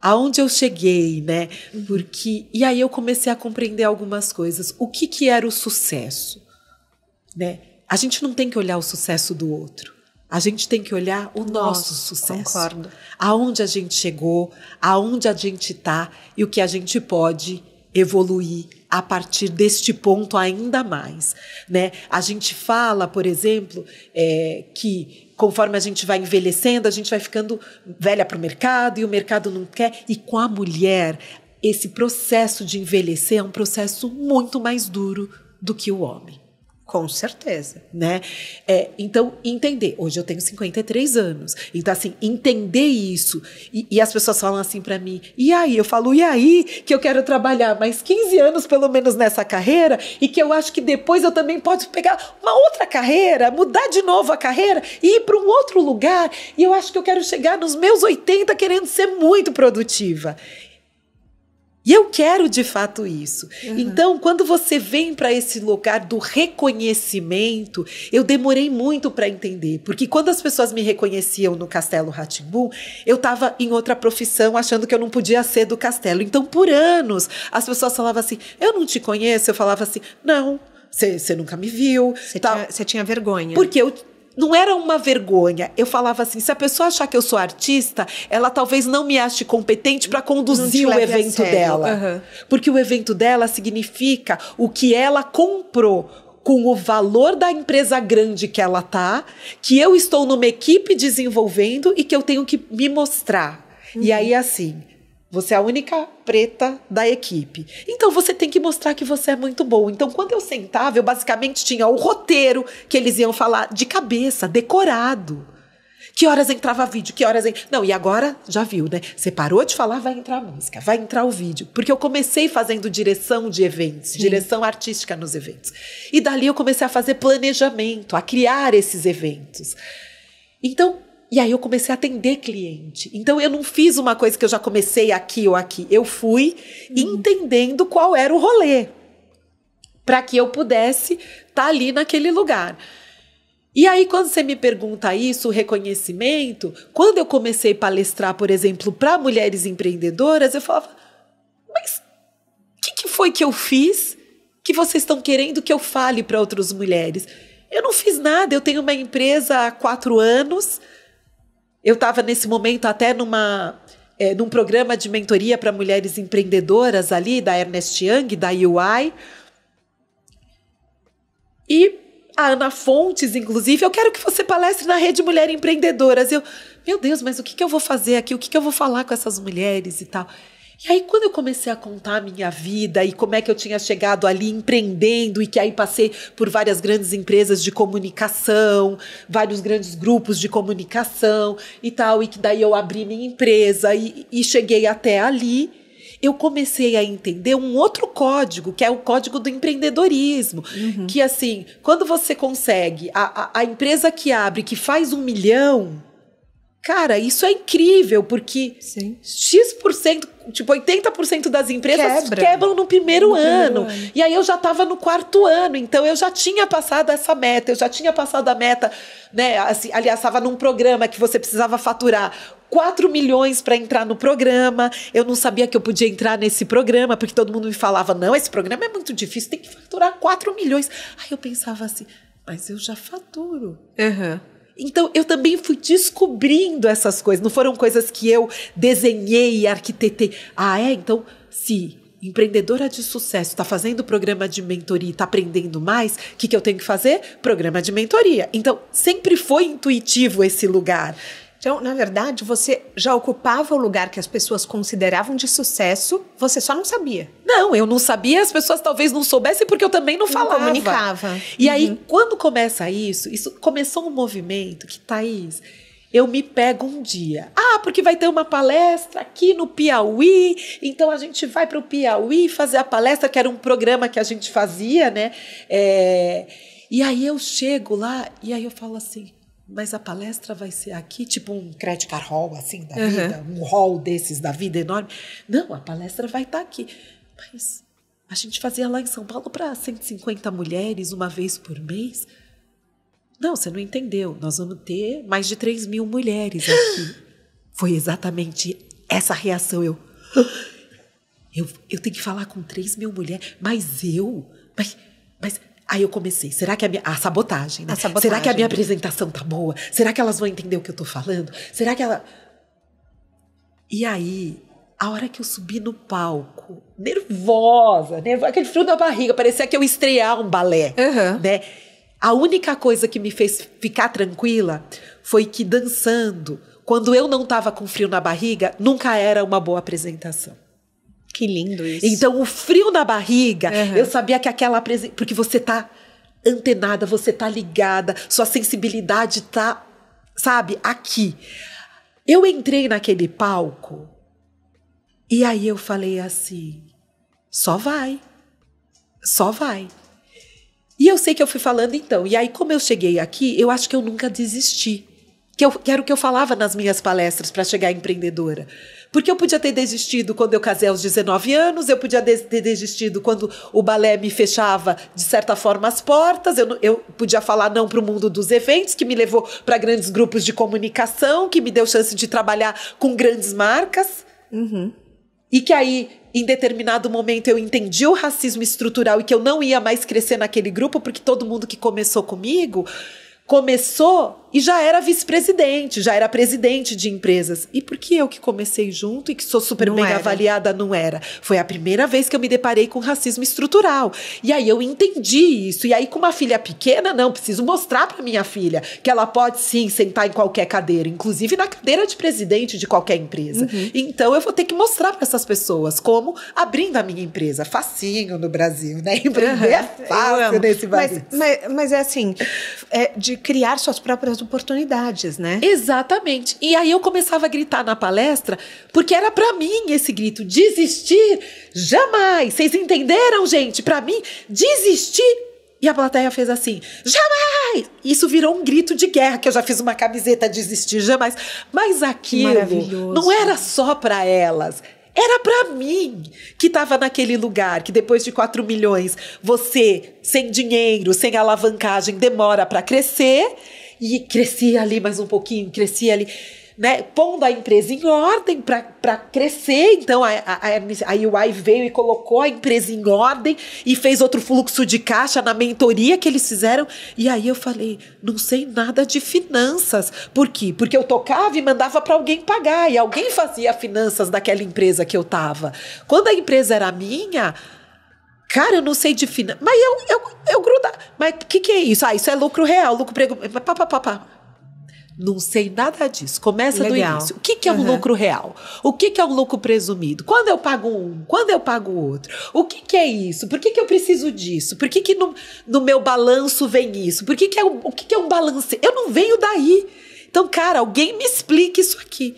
aonde eu cheguei, né? Uhum. Porque e aí eu comecei a compreender algumas coisas. O que que era o sucesso, né? A gente não tem que olhar o sucesso do outro. A gente tem que olhar o nosso Nossa, sucesso. Concordo. Aonde a gente chegou, aonde a gente está e o que a gente pode evoluir a partir deste ponto ainda mais. Né? A gente fala, por exemplo, é, que conforme a gente vai envelhecendo, a gente vai ficando velha para o mercado e o mercado não quer. E com a mulher, esse processo de envelhecer é um processo muito mais duro do que o homem. Com certeza, né? É, então, entender. Hoje eu tenho 53 anos. Então, assim, entender isso. E, e as pessoas falam assim para mim, e aí? Eu falo, e aí? Que eu quero trabalhar mais 15 anos, pelo menos, nessa carreira. E que eu acho que depois eu também posso pegar uma outra carreira, mudar de novo a carreira e ir para um outro lugar. E eu acho que eu quero chegar nos meus 80 querendo ser muito produtiva. E eu quero de fato isso. Uhum. Então, quando você vem para esse lugar do reconhecimento, eu demorei muito para entender, porque quando as pessoas me reconheciam no Castelo Ratimbu, eu estava em outra profissão, achando que eu não podia ser do castelo. Então, por anos, as pessoas falavam assim: "Eu não te conheço". Eu falava assim: "Não, você nunca me viu. Você tinha, tinha, vergonha. Porque eu não era uma vergonha. Eu falava assim: se a pessoa achar que eu sou artista, ela talvez não me ache competente para conduzir o evento dela. Uhum. Porque o evento dela significa o que ela comprou com o valor da empresa grande que ela tá, que eu estou numa equipe desenvolvendo e que eu tenho que me mostrar. Uhum. E aí, assim, você é a única preta da equipe. Então você tem que mostrar que você é muito boa. Então quando eu sentava, eu basicamente tinha o roteiro que eles iam falar de cabeça, decorado. Que horas entrava vídeo, que horas. En... Não, e agora já viu, né? Você parou de falar, vai entrar música, vai entrar o vídeo. Porque eu comecei fazendo direção de eventos, Sim. direção artística nos eventos. E dali eu comecei a fazer planejamento, a criar esses eventos. Então, e aí eu comecei a atender cliente. Então eu não fiz uma coisa que eu já comecei aqui ou aqui. Eu fui uhum. entendendo qual era o rolê para que eu pudesse estar tá ali naquele lugar. E aí, quando você me pergunta isso, o reconhecimento, quando eu comecei a palestrar, por exemplo, para mulheres empreendedoras, eu falava: mas o que, que foi que eu fiz que vocês estão querendo que eu fale para outras mulheres? Eu não fiz nada, eu tenho uma empresa há quatro anos, eu estava nesse momento até numa é, num programa de mentoria para mulheres empreendedoras ali da Ernest Young, da UI. E a Ana Fontes, inclusive, eu quero que você palestre na Rede Mulher Empreendedoras. Eu, meu Deus, mas o que, que eu vou fazer aqui? O que, que eu vou falar com essas mulheres e tal? E aí, quando eu comecei a contar a minha vida e como é que eu tinha chegado ali empreendendo e que aí passei por várias grandes empresas de comunicação, vários grandes grupos de comunicação e tal, e que daí eu abri minha empresa e, e cheguei até ali eu comecei a entender um outro código, que é o código do empreendedorismo. Uhum. Que assim, quando você consegue, a, a, a, empresa que abre, que faz um milhão, Cara, isso é incrível, porque Sim. X%, tipo 80% das empresas Quebra. quebram no primeiro, no ano. primeiro ano. E aí eu já estava no quarto ano, então eu já tinha passado essa meta, eu já tinha passado a meta, né? Assim, aliás, estava num programa que você precisava faturar 4 milhões para entrar no programa. Eu não sabia que eu podia entrar nesse programa, porque todo mundo me falava: não, esse programa é muito difícil, tem que faturar 4 milhões. Aí eu pensava assim, mas eu já faturo. Uhum. Então, eu também fui descobrindo essas coisas. Não foram coisas que eu desenhei e arquitetei. Ah, é? Então, se empreendedora de sucesso está fazendo programa de mentoria está aprendendo mais, o que, que eu tenho que fazer? Programa de mentoria. Então, sempre foi intuitivo esse lugar. Então, na verdade, você já ocupava o lugar que as pessoas consideravam de sucesso, você só não sabia. Não, eu não sabia, as pessoas talvez não soubessem porque eu também não falava. Não comunicava. E uhum. aí, quando começa isso, isso começou um movimento que, Thaís, eu me pego um dia. Ah, porque vai ter uma palestra aqui no Piauí, então a gente vai para o Piauí fazer a palestra, que era um programa que a gente fazia, né? É... E aí eu chego lá e aí eu falo assim: mas a palestra vai ser aqui, tipo um credit card hall, assim, da uhum. vida, um hall desses da vida enorme. Não, a palestra vai estar tá aqui. Mas a gente fazia lá em São Paulo para 150 mulheres uma vez por mês. Não, você não entendeu. Nós vamos ter mais de 3 mil mulheres aqui. Foi exatamente essa reação. Eu, eu, eu tenho que falar com 3 mil mulheres, mas eu. Mas, mas Aí eu comecei, será que a minha. A sabotagem, né? A sabotagem. Será que a minha apresentação tá boa? Será que elas vão entender o que eu tô falando? Será que ela. E aí, a hora que eu subi no palco, nervosa, nervosa aquele frio na barriga, parecia que eu estrear um balé, uhum. né? A única coisa que me fez ficar tranquila foi que dançando, quando eu não tava com frio na barriga, nunca era uma boa apresentação. Que lindo isso. Então, o frio na barriga, uhum. eu sabia que aquela presença. Porque você tá antenada, você tá ligada, sua sensibilidade tá, sabe, aqui. Eu entrei naquele palco e aí eu falei assim: só vai, só vai. E eu sei que eu fui falando então. E aí, como eu cheguei aqui, eu acho que eu nunca desisti. Que, eu, que era o que eu falava nas minhas palestras para chegar empreendedora. Porque eu podia ter desistido quando eu casei aos 19 anos, eu podia des ter desistido quando o balé me fechava, de certa forma, as portas, eu, eu podia falar não para o mundo dos eventos, que me levou para grandes grupos de comunicação, que me deu chance de trabalhar com grandes marcas. Uhum. E que aí, em determinado momento, eu entendi o racismo estrutural e que eu não ia mais crescer naquele grupo, porque todo mundo que começou comigo começou e já era vice-presidente, já era presidente de empresas. E por que eu que comecei junto e que sou super não bem era. avaliada não era? Foi a primeira vez que eu me deparei com racismo estrutural. E aí eu entendi isso. E aí com uma filha pequena, não, preciso mostrar para minha filha que ela pode sim sentar em qualquer cadeira, inclusive na cadeira de presidente de qualquer empresa. Uhum. Então eu vou ter que mostrar para essas pessoas como abrindo a minha empresa, facinho no Brasil, né? Empreender uhum. é fácil nesse país. Mas, mas, mas, é assim, é de criar suas próprias oportunidades, né? Exatamente. E aí eu começava a gritar na palestra, porque era para mim esse grito desistir jamais. Vocês entenderam, gente? Para mim, desistir e a plateia fez assim: jamais! Isso virou um grito de guerra, que eu já fiz uma camiseta desistir jamais. Mas aquilo não era só para elas. Era para mim que estava naquele lugar que depois de 4 milhões, você sem dinheiro, sem alavancagem, demora para crescer e crescia ali mais um pouquinho, crescia ali. Né, pondo a empresa em ordem para crescer. Então, a, a, a UI veio e colocou a empresa em ordem e fez outro fluxo de caixa na mentoria que eles fizeram. E aí eu falei, não sei nada de finanças. Por quê? Porque eu tocava e mandava para alguém pagar e alguém fazia finanças daquela empresa que eu estava. Quando a empresa era minha, Cara, eu não sei de fina. Mas eu, eu, eu grudar. Mas o que, que é isso? Ah, isso é lucro real, lucro prego. Pá, pá, pá, pá. Não sei nada disso. Começa Legal. do início. O que, que é um uhum. lucro real? O que, que é um lucro presumido? Quando eu pago um? Quando eu pago o outro? O que, que é isso? Por que, que eu preciso disso? Por que, que no, no meu balanço vem isso? Por que, que é um, o que, que é um balanço? Eu não venho daí. Então, cara, alguém me explique isso aqui.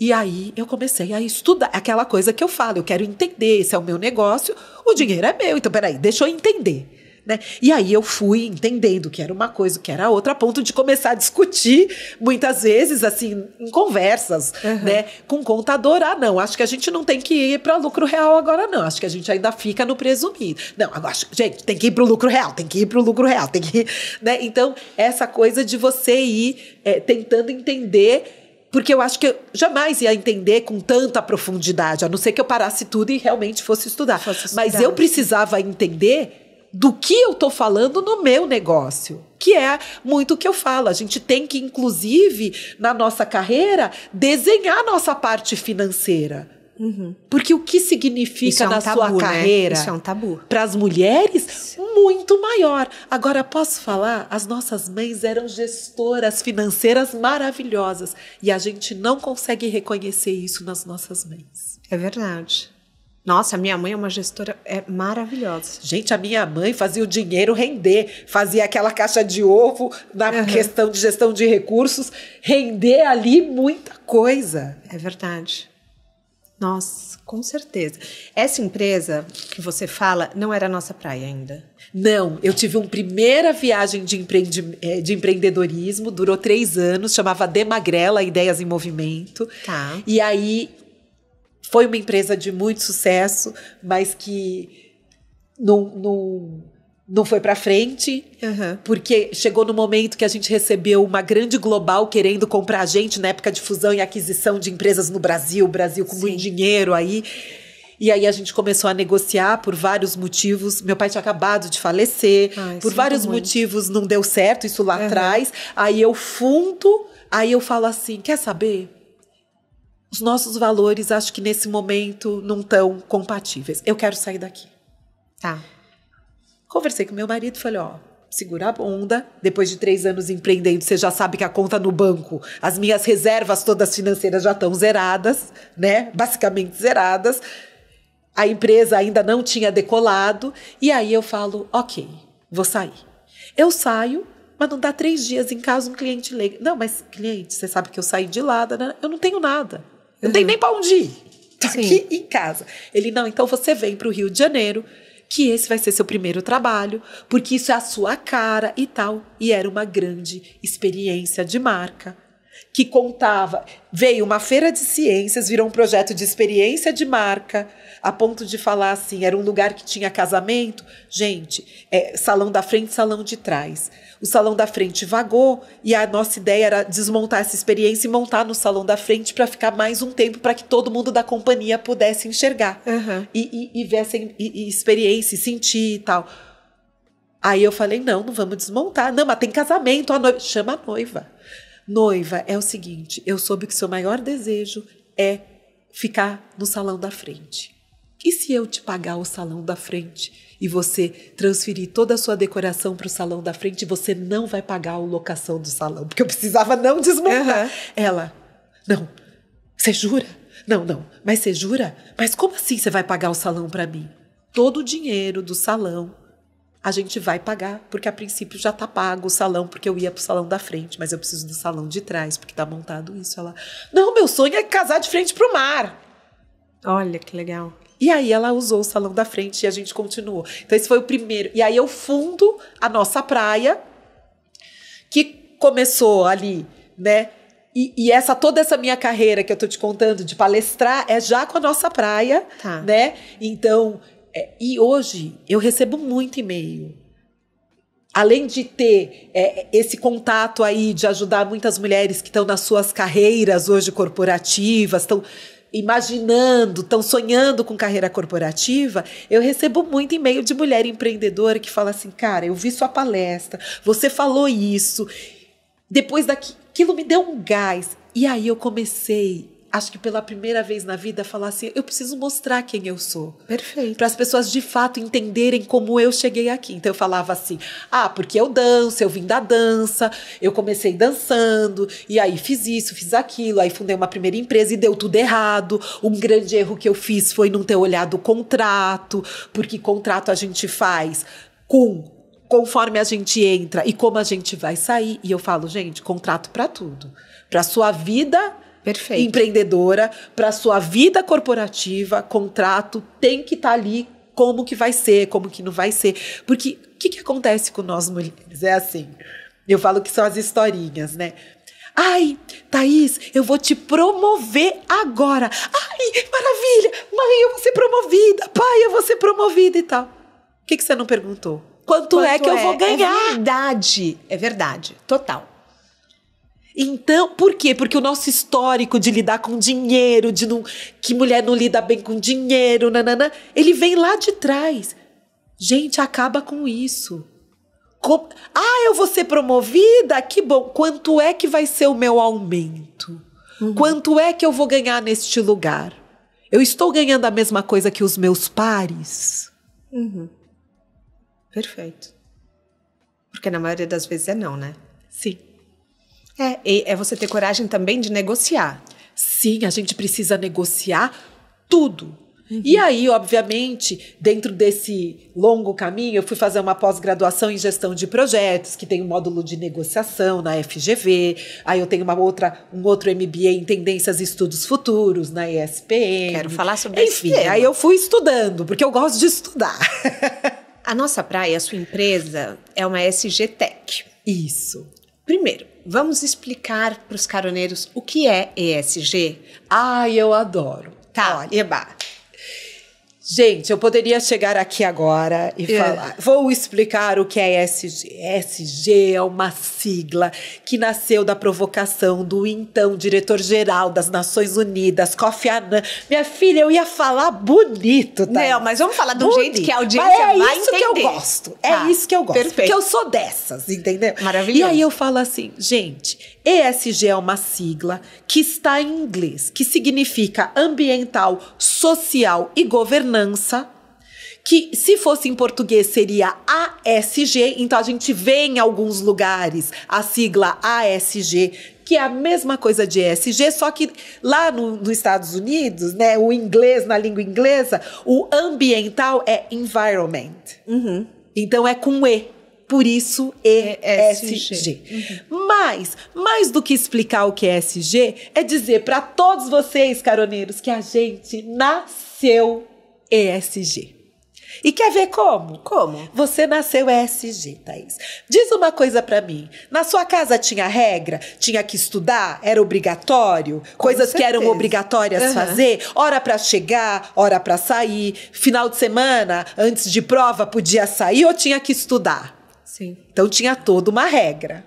E aí eu comecei a estudar aquela coisa que eu falo, eu quero entender, esse é o meu negócio, o dinheiro é meu, então peraí, deixa eu entender. Né? E aí eu fui entendendo que era uma coisa, que era outra, a ponto de começar a discutir, muitas vezes, assim, em conversas, uhum. né? Com o contador, ah, não, acho que a gente não tem que ir para lucro real agora, não. Acho que a gente ainda fica no presumido. Não, agora, gente, tem que ir para o lucro real, tem que ir para o lucro real, tem que ir, né? Então, essa coisa de você ir é, tentando entender porque eu acho que eu jamais ia entender com tanta profundidade, a não ser que eu parasse tudo e realmente fosse estudar. Fosse estudar. Mas eu precisava entender do que eu estou falando no meu negócio, que é muito o que eu falo. A gente tem que, inclusive, na nossa carreira, desenhar nossa parte financeira. Uhum. Porque o que significa é um da tabu, sua né? carreira? Né? Isso é um tabu. Para as mulheres, muito maior. Agora, posso falar? As nossas mães eram gestoras financeiras maravilhosas. E a gente não consegue reconhecer isso nas nossas mães. É verdade. Nossa, minha mãe é uma gestora é maravilhosa. Gente, a minha mãe fazia o dinheiro render, fazia aquela caixa de ovo na uhum. questão de gestão de recursos, render ali muita coisa. É verdade. Nossa, com certeza. Essa empresa que você fala não era nossa praia ainda. Não, eu tive uma primeira viagem de, é, de empreendedorismo, durou três anos, chamava Demagrela Ideias em Movimento. Tá. E aí foi uma empresa de muito sucesso, mas que num, num não foi para frente, uhum. porque chegou no momento que a gente recebeu uma grande global querendo comprar a gente na época de fusão e aquisição de empresas no Brasil, Brasil com Sim. muito dinheiro aí. E aí a gente começou a negociar por vários motivos. Meu pai tinha acabado de falecer, ah, por vários muito. motivos não deu certo isso lá atrás. Uhum. Aí eu fundo, aí eu falo assim: quer saber? Os nossos valores acho que nesse momento não estão compatíveis. Eu quero sair daqui. Tá. Conversei com meu marido, falei, ó, segura a onda. Depois de três anos empreendendo, você já sabe que a conta no banco, as minhas reservas todas financeiras já estão zeradas, né? Basicamente zeradas. A empresa ainda não tinha decolado. E aí eu falo, ok, vou sair. Eu saio, mas não dá três dias em casa um cliente liga. Não, mas cliente, você sabe que eu saí de lá, né? eu não tenho nada. Eu não uhum. tenho nem para onde ir. Tô Sim. aqui em casa. Ele, não, então você vem para o Rio de Janeiro que esse vai ser seu primeiro trabalho, porque isso é a sua cara e tal. E era uma grande experiência de marca que contava. Veio uma feira de ciências, virou um projeto de experiência de marca, a ponto de falar assim, era um lugar que tinha casamento, gente, é, salão da frente, salão de trás. O salão da frente vagou e a nossa ideia era desmontar essa experiência e montar no salão da frente para ficar mais um tempo para que todo mundo da companhia pudesse enxergar uhum. e, e, e ver essa e, e experiência, e sentir e tal. Aí eu falei: não, não vamos desmontar. Não, mas tem casamento, a noiva. Chama a noiva. Noiva, é o seguinte: eu soube que seu maior desejo é ficar no salão da frente. E se eu te pagar o salão da frente e você transferir toda a sua decoração para o salão da frente, você não vai pagar a locação do salão, porque eu precisava não desmontar. Uhum. Ela, não, você jura? Não, não, mas você jura? Mas como assim você vai pagar o salão para mim? Todo o dinheiro do salão a gente vai pagar, porque a princípio já está pago o salão, porque eu ia para o salão da frente, mas eu preciso do salão de trás, porque está montado isso. Ela, não, meu sonho é casar de frente pro mar. Olha que legal. E aí ela usou o salão da frente e a gente continuou. Então esse foi o primeiro. E aí eu fundo a nossa praia, que começou ali, né? E, e, essa toda essa minha carreira que eu tô te contando de palestrar é já com a nossa praia, tá. né? Então, é, e hoje eu recebo muito e-mail. Além de ter é, esse contato aí de ajudar muitas mulheres que estão nas suas carreiras hoje corporativas, estão imaginando, estão sonhando com carreira corporativa, eu recebo muito e-mail de mulher empreendedora que fala assim: cara, eu vi sua palestra, você falou isso, depois daquilo me deu um gás. E aí eu comecei acho que pela primeira vez na vida, falar assim: eu preciso mostrar quem eu sou. Perfeito. Para as pessoas de fato entenderem como eu cheguei aqui. Então eu falava assim: ah, porque eu danço, eu vim da dança, eu comecei dançando, e aí fiz isso, fiz aquilo, aí fundei uma primeira empresa e deu tudo errado. Um grande erro que eu fiz foi não ter olhado o contrato, porque contrato a gente faz com conforme a gente entra e como a gente vai sair. E eu falo, gente, contrato para tudo. Para sua vida Perfeito. empreendedora, para sua vida corporativa, contrato tem que estar tá ali como que vai ser, como que não vai ser. Porque o que, que acontece com nós mulheres? É assim, eu falo que são as historinhas, né? Ai, Thaís, eu vou te promover agora. Ai, maravilha! Mãe, eu vou ser promovida. Pai, eu vou ser promovida e tal. O que, que você não perguntou? Quanto, Quanto é que é? eu vou é ganhar? É verdade, é verdade, total. Então, por quê? Porque o nosso histórico de lidar com dinheiro, de não, que mulher não lida bem com dinheiro, nanana, ele vem lá de trás. Gente, acaba com isso. Com, ah, eu vou ser promovida? Que bom. Quanto é que vai ser o meu aumento? Uhum. Quanto é que eu vou ganhar neste lugar? Eu estou ganhando a mesma coisa que os meus pares? Uhum. Perfeito. Porque na maioria das vezes é não, né? Sim. É, é você ter coragem também de negociar. Sim, a gente precisa negociar tudo. Uhum. E aí, obviamente, dentro desse longo caminho, eu fui fazer uma pós-graduação em gestão de projetos, que tem um módulo de negociação na FGV. Aí eu tenho uma outra, um outro MBA em tendências e estudos futuros na ESPM. Quero falar sobre isso. Enfim, aí eu fui estudando, porque eu gosto de estudar. a nossa praia, a sua empresa, é uma SG Tech. Isso. Primeiro, Vamos explicar para os caroneiros o que é ESG? Ah, eu adoro. Tá, Olha. eba. Gente, eu poderia chegar aqui agora e é. falar. Vou explicar o que é SG. SG é uma sigla que nasceu da provocação do então diretor-geral das Nações Unidas, Kofi Annan. Minha filha, eu ia falar bonito, tá? Não, mas vamos falar do bonito. jeito que a audiência mas é vai entender. É isso que eu gosto. É tá. isso que eu gosto. Perfeito. Porque eu sou dessas, entendeu? Maravilhoso. E aí eu falo assim, gente, ESG é uma sigla que está em inglês, que significa ambiental, social e governança, que se fosse em português seria ASG, então a gente vê em alguns lugares a sigla ASG, que é a mesma coisa de ESG, só que lá no, nos Estados Unidos, né, o inglês, na língua inglesa, o ambiental é environment. Uhum. Então é com E por isso ESG. É, é uhum. Mas, mais do que explicar o que é ESG, é dizer para todos vocês, caroneiros, que a gente nasceu ESG. E quer ver como? Como? Você nasceu ESG, Thaís. Diz uma coisa para mim. Na sua casa tinha regra? Tinha que estudar? Era obrigatório? Com coisas certeza. que eram obrigatórias uhum. fazer? Hora para chegar, hora para sair. Final de semana, antes de prova, podia sair ou tinha que estudar? Sim. Então tinha toda uma regra.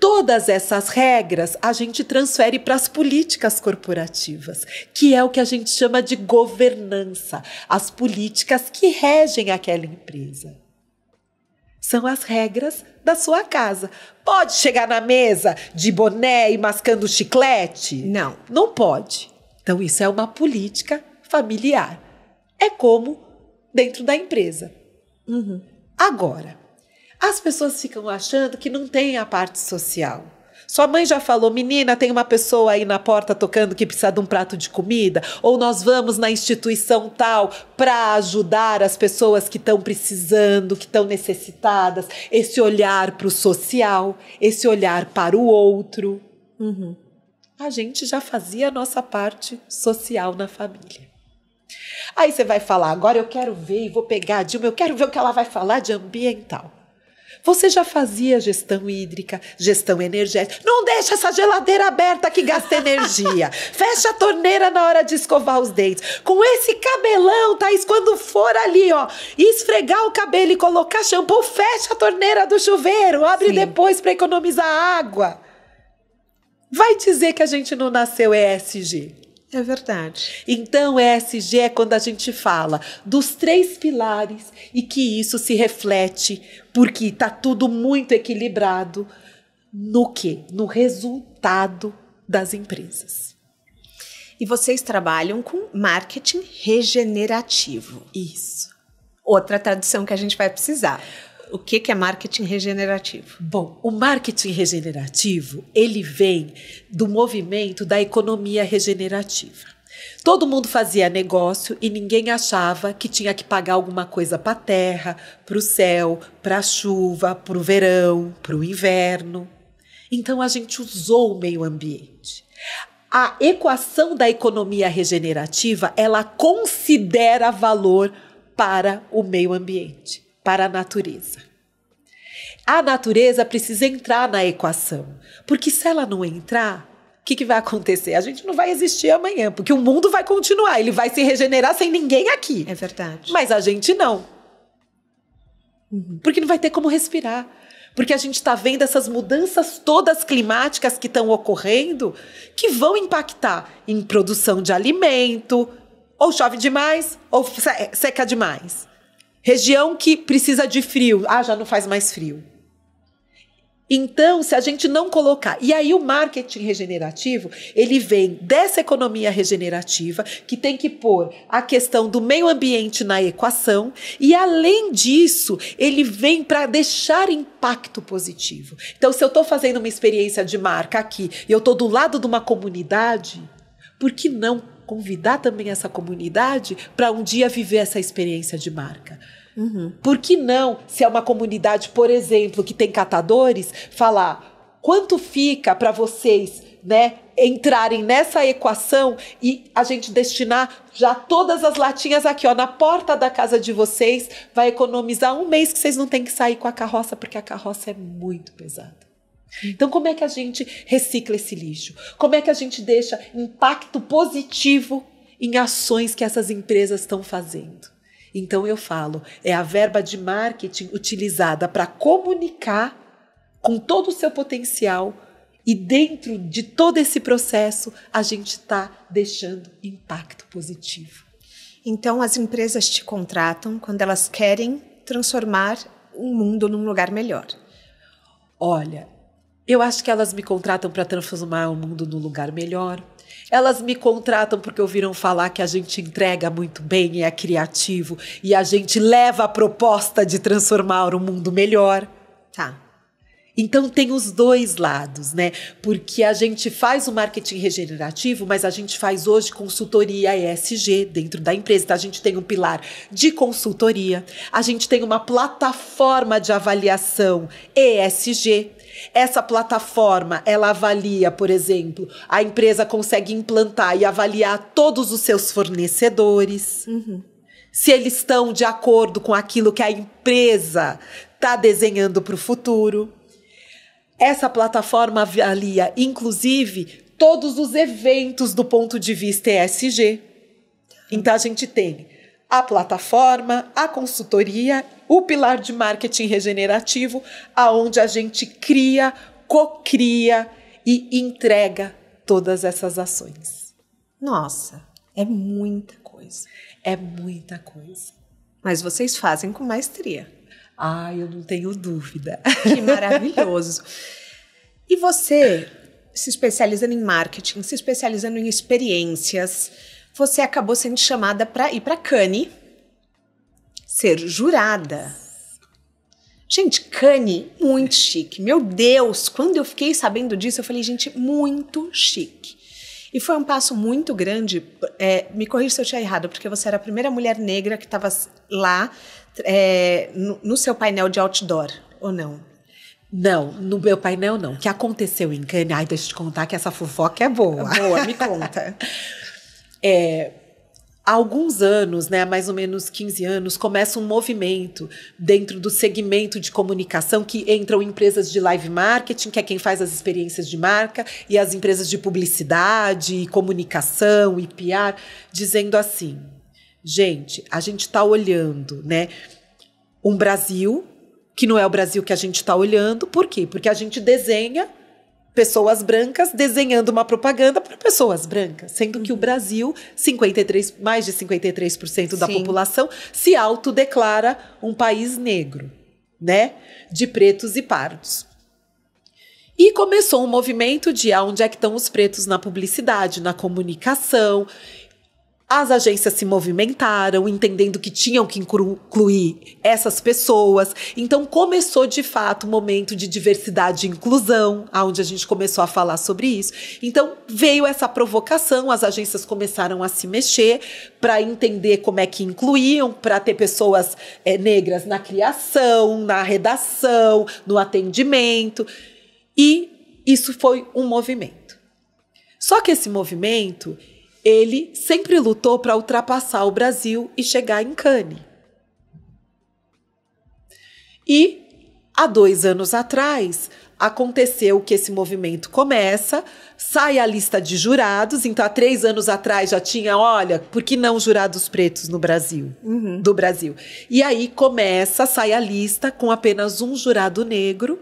Todas essas regras a gente transfere para as políticas corporativas, que é o que a gente chama de governança, as políticas que regem aquela empresa. São as regras da sua casa. Pode chegar na mesa de boné e mascando chiclete? Não. Não pode. Então, isso é uma política familiar. É como dentro da empresa. Uhum. Agora, as pessoas ficam achando que não tem a parte social. Sua mãe já falou, menina, tem uma pessoa aí na porta tocando que precisa de um prato de comida, ou nós vamos na instituição tal para ajudar as pessoas que estão precisando, que estão necessitadas. Esse olhar para o social, esse olhar para o outro. Uhum. A gente já fazia a nossa parte social na família. Aí você vai falar, agora eu quero ver e vou pegar a Dilma, eu quero ver o que ela vai falar de ambiental. Você já fazia gestão hídrica, gestão energética. Não deixa essa geladeira aberta que gasta energia. Fecha a torneira na hora de escovar os dentes. Com esse cabelão, Thaís, quando for ali, ó, esfregar o cabelo e colocar shampoo, fecha a torneira do chuveiro. Abre Sim. depois para economizar água. Vai dizer que a gente não nasceu ESG. É verdade. Então, ESG é, é quando a gente fala dos três pilares e que isso se reflete, porque está tudo muito equilibrado no que? No resultado das empresas. E vocês trabalham com marketing regenerativo. Isso. Outra tradução que a gente vai precisar o que, é marketing regenerativo? Bom, o marketing regenerativo ele vem do movimento da economia regenerativa. Todo mundo fazia negócio e ninguém achava que tinha que pagar alguma coisa para a terra, para o céu, para a chuva, para o verão, para o inverno. Então a gente usou o meio ambiente. A equação da economia regenerativa, ela considera valor para o meio ambiente para a natureza. A natureza precisa entrar na equação, porque se ela não entrar, o que, que, vai acontecer? A gente não vai existir amanhã, porque o mundo vai continuar, ele vai se regenerar sem ninguém aqui. É verdade. Mas a gente não. Uhum. Porque não vai ter como respirar. Porque a gente está vendo essas mudanças todas climáticas que estão ocorrendo, que vão impactar em produção de alimento, ou chove demais, ou seca demais. Região que precisa de frio, ah, já não faz mais frio. Então, se a gente não colocar, e aí o marketing regenerativo, ele vem dessa economia regenerativa, que tem que pôr a questão do meio ambiente na equação, e além disso, ele vem para deixar impacto positivo. Então, se eu estou fazendo uma experiência de marca aqui e eu estou do lado de uma comunidade, por que não convidar também essa comunidade para um dia viver essa experiência de marca? Uhum. Por que não, se é uma comunidade, por exemplo, que tem catadores, falar quanto fica para vocês, né, entrarem nessa equação e a gente destinar já todas as latinhas aqui, ó, na porta da casa de vocês, vai economizar um mês que vocês não têm que sair com a carroça, porque a carroça é muito pesada. Então, como é que a gente recicla esse lixo? Como é que a gente deixa impacto positivo em ações que essas empresas estão fazendo? Então eu falo, é a verba de marketing utilizada para comunicar com todo o seu potencial e dentro de todo esse processo a gente está deixando impacto positivo. Então as empresas te contratam quando elas querem transformar o um mundo num lugar melhor. Olha, eu acho que elas me contratam para transformar o mundo num lugar melhor, elas me contratam porque ouviram falar que a gente entrega muito bem e é criativo e a gente leva a proposta de transformar o mundo melhor. Tá. Então tem os dois lados, né? Porque a gente faz o marketing regenerativo, mas a gente faz hoje consultoria ESG dentro da empresa. Então, a gente tem um pilar de consultoria, a gente tem uma plataforma de avaliação ESG, essa plataforma, ela avalia, por exemplo, a empresa consegue implantar e avaliar todos os seus fornecedores. Uhum. Se eles estão de acordo com aquilo que a empresa está desenhando para o futuro. Essa plataforma avalia, inclusive, todos os eventos do ponto de vista ESG. Então a gente tem a plataforma, a consultoria, o pilar de marketing regenerativo, aonde a gente cria, cocria e entrega todas essas ações. Nossa, é muita coisa. É muita coisa. Mas vocês fazem com maestria. Ah, eu não tenho dúvida. Que maravilhoso. e você, se especializando em marketing, se especializando em experiências, você acabou sendo chamada para ir para Cannes ser jurada. Gente, Cannes, muito chique. Meu Deus, quando eu fiquei sabendo disso, eu falei, gente, muito chique. E foi um passo muito grande. É, me corrija se eu tinha errado, porque você era a primeira mulher negra que estava lá é, no, no seu painel de outdoor, ou não? Não, no meu painel não. O que aconteceu em Cannes? Ai, deixa eu te contar que essa fofoca é boa. É boa, me conta. É, há alguns anos, né, mais ou menos 15 anos, começa um movimento dentro do segmento de comunicação que entram empresas de live marketing, que é quem faz as experiências de marca, e as empresas de publicidade, e comunicação e PR, dizendo assim: gente, a gente está olhando, né, um Brasil que não é o Brasil que a gente está olhando, por quê? Porque a gente desenha pessoas brancas desenhando uma propaganda para pessoas brancas, sendo que o uhum. Brasil, 53, mais de 53% da Sim. população se autodeclara um país negro, né? De pretos e pardos. E começou um movimento de onde é que estão os pretos na publicidade, na comunicação, as agências se movimentaram, entendendo que tinham que incluir essas pessoas. Então começou de fato o um momento de diversidade e inclusão, onde a gente começou a falar sobre isso. Então veio essa provocação, as agências começaram a se mexer para entender como é que incluíam, para ter pessoas é, negras na criação, na redação, no atendimento. E isso foi um movimento. Só que esse movimento ele sempre lutou para ultrapassar o Brasil e chegar em Cannes. E há dois anos atrás aconteceu que esse movimento começa, sai a lista de jurados. Então há três anos atrás já tinha, olha, por que não jurados pretos no Brasil, uhum. do Brasil? E aí começa, sai a lista com apenas um jurado negro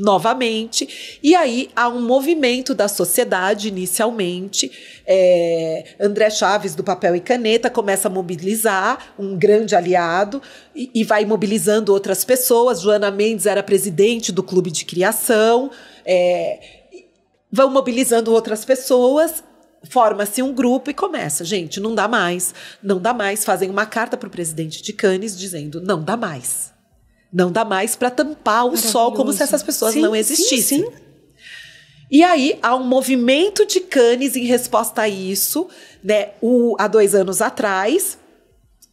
novamente. E aí há um movimento da sociedade, inicialmente. É, André Chaves, do Papel e Caneta, começa a mobilizar um grande aliado e, e vai mobilizando outras pessoas. Joana Mendes era presidente do Clube de Criação. É, vão mobilizando outras pessoas forma-se um grupo e começa, gente, não dá mais, não dá mais, fazem uma carta para o presidente de Cannes dizendo, não dá mais. Não dá mais para tampar o sol como se essas pessoas sim, não existissem. Sim, sim. E aí há um movimento de canes em resposta a isso, né? O, há dois anos atrás,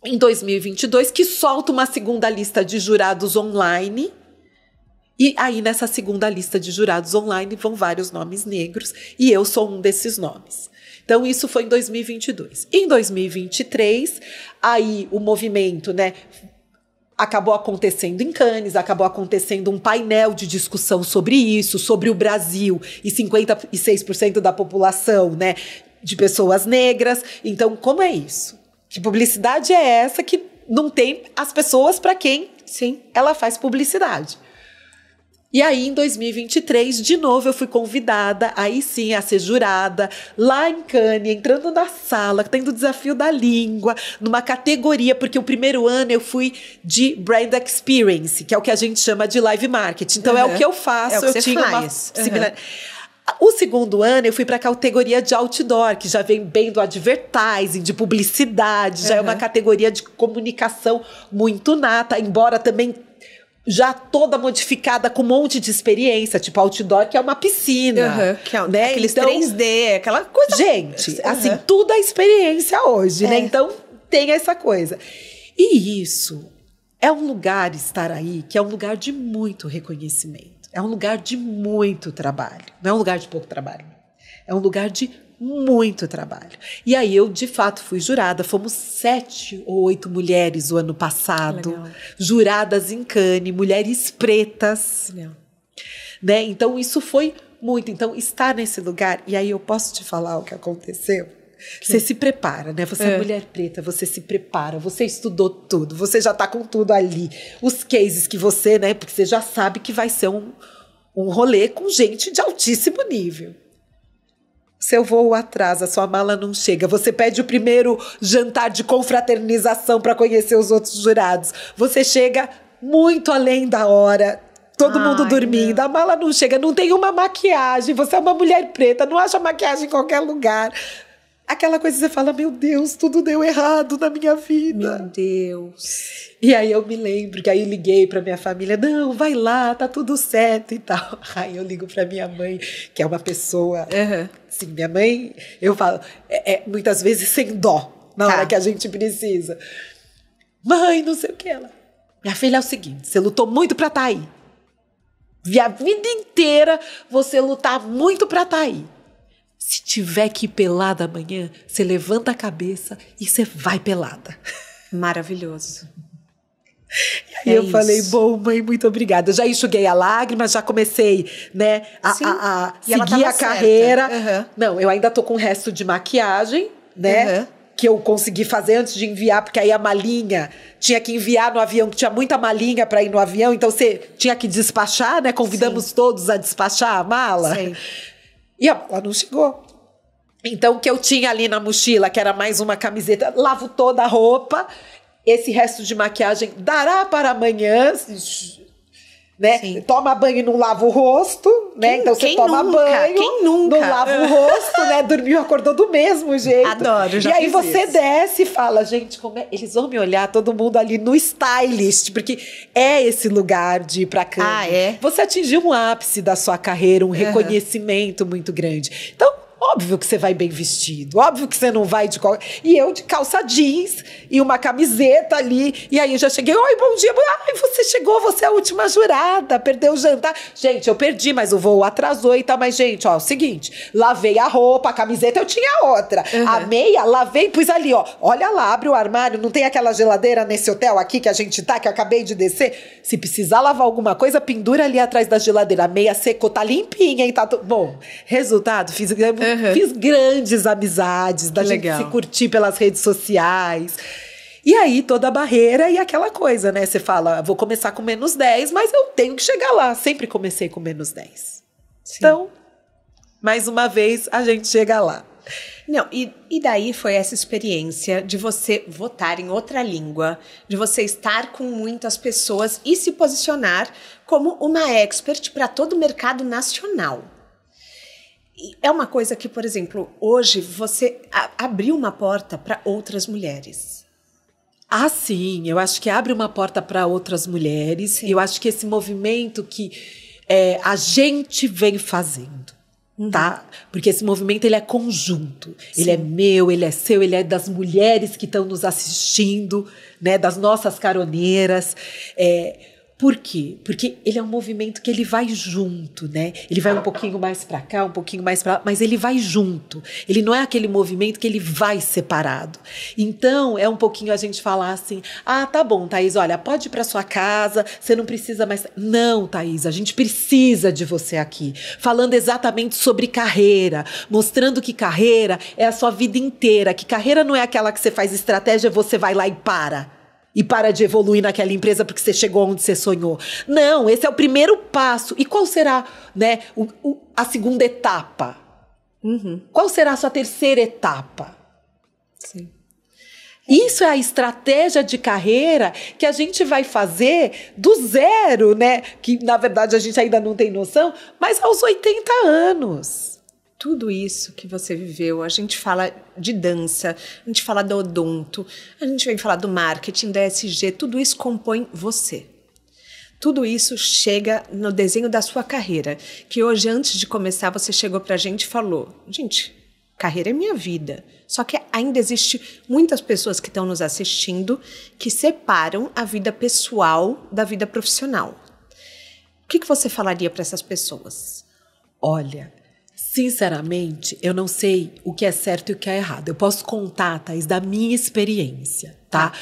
em 2022, que solta uma segunda lista de jurados online. E aí, nessa segunda lista de jurados online, vão vários nomes negros, e eu sou um desses nomes. Então, isso foi em 2022. Em 2023, aí o movimento, né, acabou acontecendo em Cannes, acabou acontecendo um painel de discussão sobre isso, sobre o Brasil e 56% da população, né, de pessoas negras. Então, como é isso? Que publicidade é essa que não tem as pessoas para quem Sim. ela faz publicidade? E aí, em 2023, de novo eu fui convidada, aí sim, a ser jurada, lá em Cannes, entrando na sala, tendo o desafio da língua, numa categoria, porque o primeiro ano eu fui de brand experience, que é o que a gente chama de live marketing. Então, uhum. é o que eu faço, é que eu tinha uma similar... Uhum. O segundo ano eu fui para a categoria de outdoor, que já vem bem do advertising, de publicidade, já uhum. é uma categoria de comunicação muito nata, embora também já toda modificada com um monte de experiência, tipo outdoor, que é uma piscina. Uhum, né? Aqueles então, 3D, aquela coisa. Gente, uhum. assim, tudo é experiência hoje, né? é. né? Então tem essa coisa. E isso é um lugar estar aí que é um lugar de muito reconhecimento. É um lugar de muito trabalho. Não é um lugar de pouco trabalho. É um lugar de muito trabalho. E aí eu, de fato, fui jurada. Fomos sete ou oito mulheres o ano passado, Legal. juradas em Cannes, mulheres pretas. Né? Então, isso foi muito. Então, estar nesse lugar, e aí eu posso te falar o que aconteceu. Você se prepara, né? Você é. é. mulher preta, você se prepara, você estudou tudo, você já tá com tudo ali. Os cases que você, né? Porque você já sabe que vai ser um, um rolê com gente de altíssimo nível. Seu voo atrasa, sua mala não chega. Você pede o primeiro jantar de confraternização para conhecer os outros jurados. Você chega muito além da hora. Todo Ai, mundo dormindo, não. a mala não chega, não tem uma maquiagem. Você é uma mulher preta, não acha maquiagem em qualquer lugar. Aquela coisa que você fala: Meu Deus, tudo deu errado na minha vida. Meu Deus. E aí eu me lembro que aí liguei para minha família: Não, vai lá, tá tudo certo e tal. Aí eu ligo para minha mãe, que é uma pessoa. Uhum sim minha mãe, eu falo, é, é, muitas vezes sem dó, na tá. hora que a gente precisa. Mãe, não sei o que ela. Minha filha é o seguinte, você lutou muito pra estar tá aí. Vi a vida inteira você lutar muito pra estar tá aí. Se tiver que ir pelada amanhã, você levanta a cabeça e você vai pelada. Maravilhoso. E é eu isso. falei, bom, mãe, muito obrigada. Já enxuguei a lágrima, já comecei, né, a, a, a seguir a carreira. Uhum. Não, eu ainda tô com o resto de maquiagem, né? Uhum. Que eu consegui fazer antes de enviar, porque aí a malinha tinha que enviar no avião, que tinha muita malinha para ir no avião, então você tinha que despachar, né? Convidamos Sim. todos a despachar a mala. Sim. E ó ela não chegou. Então, o que eu tinha ali na mochila, que era mais uma camiseta, lavo toda a roupa esse resto de maquiagem dará para amanhã. Né? Toma banho e não lava o rosto, né? Quem, então você toma nunca, banho, quem nunca? não lava o rosto, né? Dormiu, acordou do mesmo jeito. Adoro, já E aí você isso. desce e fala, gente, como é? eles vão me olhar, todo mundo ali no stylist, porque é esse lugar de ir pra ah, cama. Ah, é? Você atingiu um ápice da sua carreira, um reconhecimento muito grande. Então, Óbvio que você vai bem vestido, óbvio que você não vai de qualquer. E eu de calça jeans e uma camiseta ali. E aí já cheguei, oi, bom dia, ai, você chegou, você é a última jurada, perdeu o jantar. Gente, eu perdi, mas o voo atrasou e tal. Mas, gente, ó, é o seguinte: lavei a roupa, a camiseta eu tinha outra. Uhum. A meia, lavei, pus ali, ó. Olha lá, abre o armário, não tem aquela geladeira nesse hotel aqui que a gente tá, que eu acabei de descer. Se precisar lavar alguma coisa, pendura ali atrás da geladeira. A meia secou, tá limpinha, hein? Tá Bom, resultado, fiz. Uhum. Fiz grandes amizades, da que gente legal. se curtir pelas redes sociais. E aí, toda a barreira e aquela coisa, né? Você fala, ah, vou começar com menos 10, mas eu tenho que chegar lá. Sempre comecei com menos 10. Sim. Então, mais uma vez, a gente chega lá. Não, e, e daí foi essa experiência de você votar em outra língua, de você estar com muitas pessoas e se posicionar como uma expert para todo o mercado nacional é uma coisa que, por exemplo, hoje você abriu uma porta para outras mulheres. Ah, sim, eu acho que abre uma porta para outras mulheres. Sim. Eu acho que esse movimento que é, a gente vem fazendo, uhum. tá? Porque esse movimento ele é conjunto. Sim. Ele é meu, ele é seu, ele é das mulheres que estão nos assistindo, né? Das nossas caroneiras. É, por quê? Porque ele é um movimento que ele vai junto, né? Ele vai um pouquinho mais para cá, um pouquinho mais para lá, mas ele vai junto. Ele não é aquele movimento que ele vai separado. Então, é um pouquinho a gente falar assim: "Ah, tá bom, Thaís, olha, pode ir para sua casa, você não precisa mais". Não, Thaís, a gente precisa de você aqui, falando exatamente sobre carreira, mostrando que carreira é a sua vida inteira, que carreira não é aquela que você faz estratégia, você vai lá e para e para de evoluir naquela empresa porque você chegou onde você sonhou. Não, esse é o primeiro passo. E qual será, né, o, o, a segunda etapa? Uhum. Qual será a sua terceira etapa? Sim. Isso é a estratégia de carreira que a gente vai fazer do zero, né? Que na verdade a gente ainda não tem noção, mas aos 80 anos tudo isso que você viveu. A gente fala de dança, a gente fala do odonto, a gente vem falar do marketing, da SG, tudo isso compõe você. Tudo isso chega no desenho da sua carreira, que hoje, antes de começar, você chegou para a gente e falou: gente, carreira é minha vida. Só que ainda existe muitas pessoas que estão nos assistindo que separam a vida pessoal da vida profissional. O que, que você falaria para essas pessoas? Olha, Sinceramente, eu não sei o que é certo e o que é errado. Eu posso contar, Thaís, da minha experiência, tá?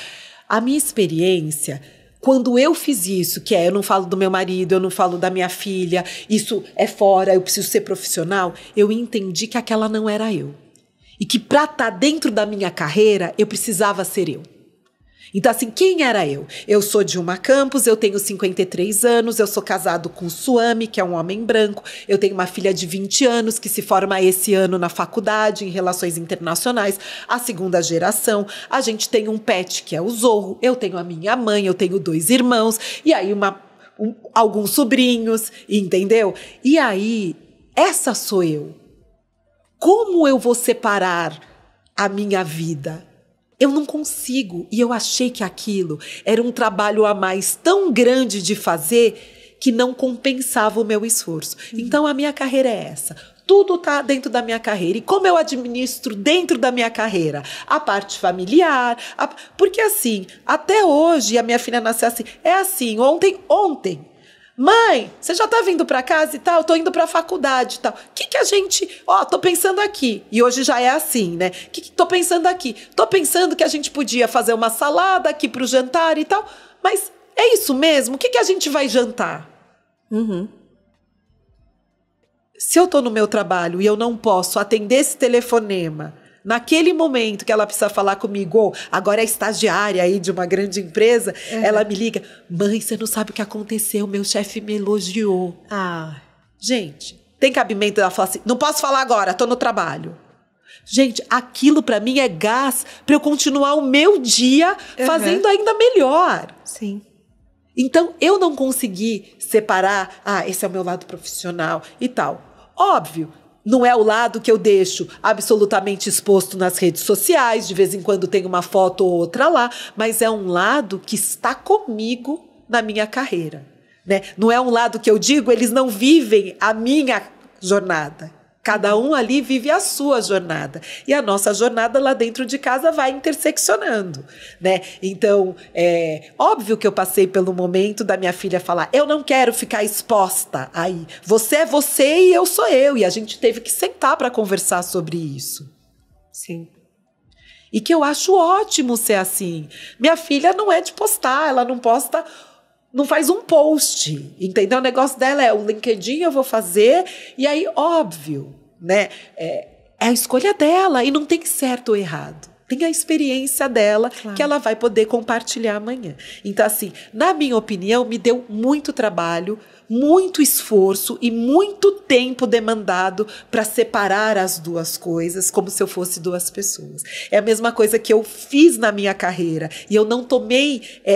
A minha experiência quando eu fiz isso, que é eu não falo do meu marido, eu não falo da minha filha, isso é fora, eu preciso ser profissional, eu entendi que aquela não era eu. E que para estar tá dentro da minha carreira, eu precisava ser eu. Então, assim, quem era eu? Eu sou uma Campos, eu tenho 53 anos, eu sou casado com Suami, que é um homem branco, eu tenho uma filha de 20 anos que se forma esse ano na faculdade em relações internacionais, a segunda geração. A gente tem um pet que é o Zorro, eu tenho a minha mãe, eu tenho dois irmãos, e aí uma, um, alguns sobrinhos, entendeu? E aí, essa sou eu. Como eu vou separar a minha vida? Eu não consigo. E eu achei que aquilo era um trabalho a mais tão grande de fazer que não compensava o meu esforço. Uhum. Então a minha carreira é essa. Tudo está dentro da minha carreira. E como eu administro dentro da minha carreira? A parte familiar. A... Porque assim, até hoje, a minha filha nasceu assim. É assim, ontem, ontem, Mãe, você já tá vindo para casa e tal? Tô indo pra faculdade e tal. O que, que a gente. Ó, oh, tô pensando aqui. E hoje já é assim, né? O que, que tô pensando aqui? Tô pensando que a gente podia fazer uma salada aqui pro jantar e tal. Mas é isso mesmo? O que, que a gente vai jantar? Uhum. Se eu tô no meu trabalho e eu não posso atender esse telefonema naquele momento que ela precisa falar comigo, ou oh, agora é estagiária aí de uma grande empresa, é. ela me liga: mãe, você não sabe o que aconteceu, meu chefe me elogiou. Ah. Gente, tem cabimento ela falar assim: não posso falar agora, tô no trabalho. Gente, aquilo para mim é gás para eu continuar o meu dia uhum. fazendo ainda melhor. Sim. Então eu não consegui separar, ah, esse é o meu lado profissional e tal. Óbvio não é o lado que eu deixo absolutamente exposto nas redes sociais, de vez em quando tem uma foto ou outra lá, mas é um lado que está comigo na minha carreira. Né? Não é um lado que eu digo, eles não vivem a minha jornada. Cada um ali vive a sua jornada. E a nossa jornada lá dentro de casa vai interseccionando, né? Então, é óbvio que eu passei pelo momento da minha filha falar: eu não quero ficar exposta aí. Você é você e eu sou eu. E a gente teve que sentar para conversar sobre isso. Sim. E que eu acho ótimo ser assim. Minha filha não é de postar, ela não posta não faz um post, entendeu? O negócio dela é o LinkedIn eu vou fazer, e aí, óbvio, né? É, é a escolha dela e não tem certo ou errado. Tem a experiência dela claro. que ela vai poder compartilhar amanhã. Então, assim, na minha opinião, me deu muito trabalho muito esforço e muito tempo demandado para separar as duas coisas, como se eu fosse duas pessoas. É a mesma coisa que eu fiz na minha carreira e eu não tomei, é,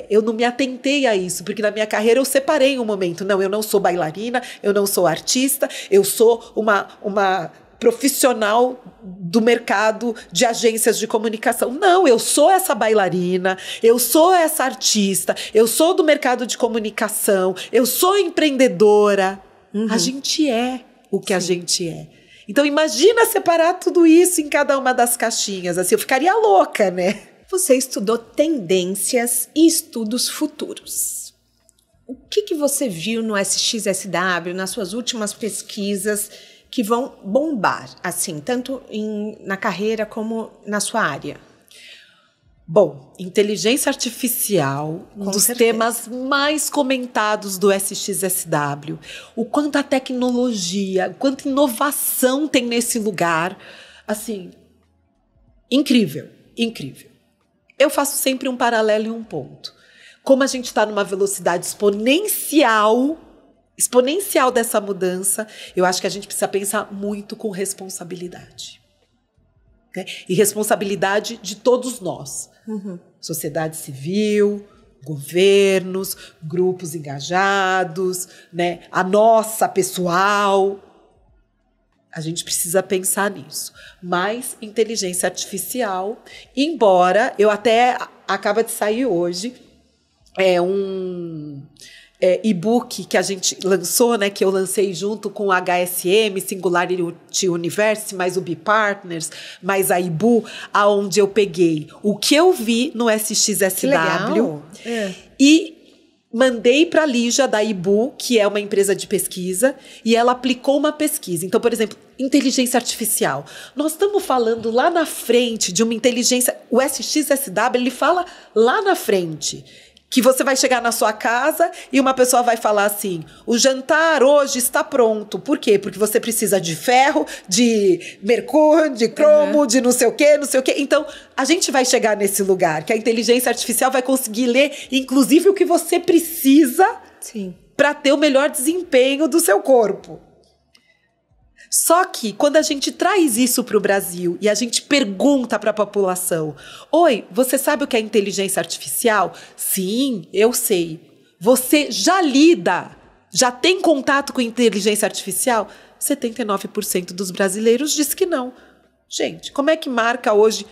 é, eu não me atentei a isso, porque na minha carreira eu separei um momento. Não, eu não sou bailarina, eu não sou artista, eu sou uma, uma profissional do mercado de agências de comunicação. Não, eu sou essa bailarina, eu sou essa artista, eu sou do mercado de comunicação, eu sou empreendedora. Uhum. A gente é o que Sim. a gente é. Então imagina separar tudo isso em cada uma das caixinhas, assim, eu ficaria louca, né? Você estudou tendências e estudos futuros. O que, que você viu no SXSW, nas suas últimas pesquisas? que vão bombar, assim, tanto em, na carreira como na sua área? Bom, inteligência artificial, um dos certeza. temas mais comentados do SXSW. O quanto a tecnologia, o quanto inovação tem nesse lugar. Assim, incrível, incrível. Eu faço sempre um paralelo e um ponto. Como a gente está numa velocidade exponencial exponencial dessa mudança, eu acho que a gente precisa pensar muito com responsabilidade. Né? E responsabilidade de todos nós. Uhum. Sociedade civil, governos, grupos engajados, né? a nossa pessoal. A gente precisa pensar nisso. Mais inteligência artificial, embora eu até acaba de sair hoje é um é, e-book que a gente lançou, né, que eu lancei junto com a HSM, Singularity Universe, mais o Be partners mais a IBU, aonde eu peguei o que eu vi no SXSW é. e mandei para a Lígia da IBU, que é uma empresa de pesquisa, e ela aplicou uma pesquisa. Então, por exemplo, inteligência artificial. Nós estamos falando lá na frente de uma inteligência, o SXSW, ele fala lá na frente que você vai chegar na sua casa e uma pessoa vai falar assim: o jantar hoje está pronto. Por quê? Porque você precisa de ferro, de mercúrio, de cromo, uhum. de não sei o quê, não sei o quê. Então, a gente vai chegar nesse lugar que a inteligência artificial vai conseguir ler, inclusive, o que você precisa para ter o melhor desempenho do seu corpo. Só que quando a gente traz isso para o Brasil e a gente pergunta para a população: Oi, você sabe o que é inteligência artificial? Sim, eu sei. Você já lida, já tem contato com inteligência artificial? 79% dos brasileiros diz que não. Gente, como é que marca hoje?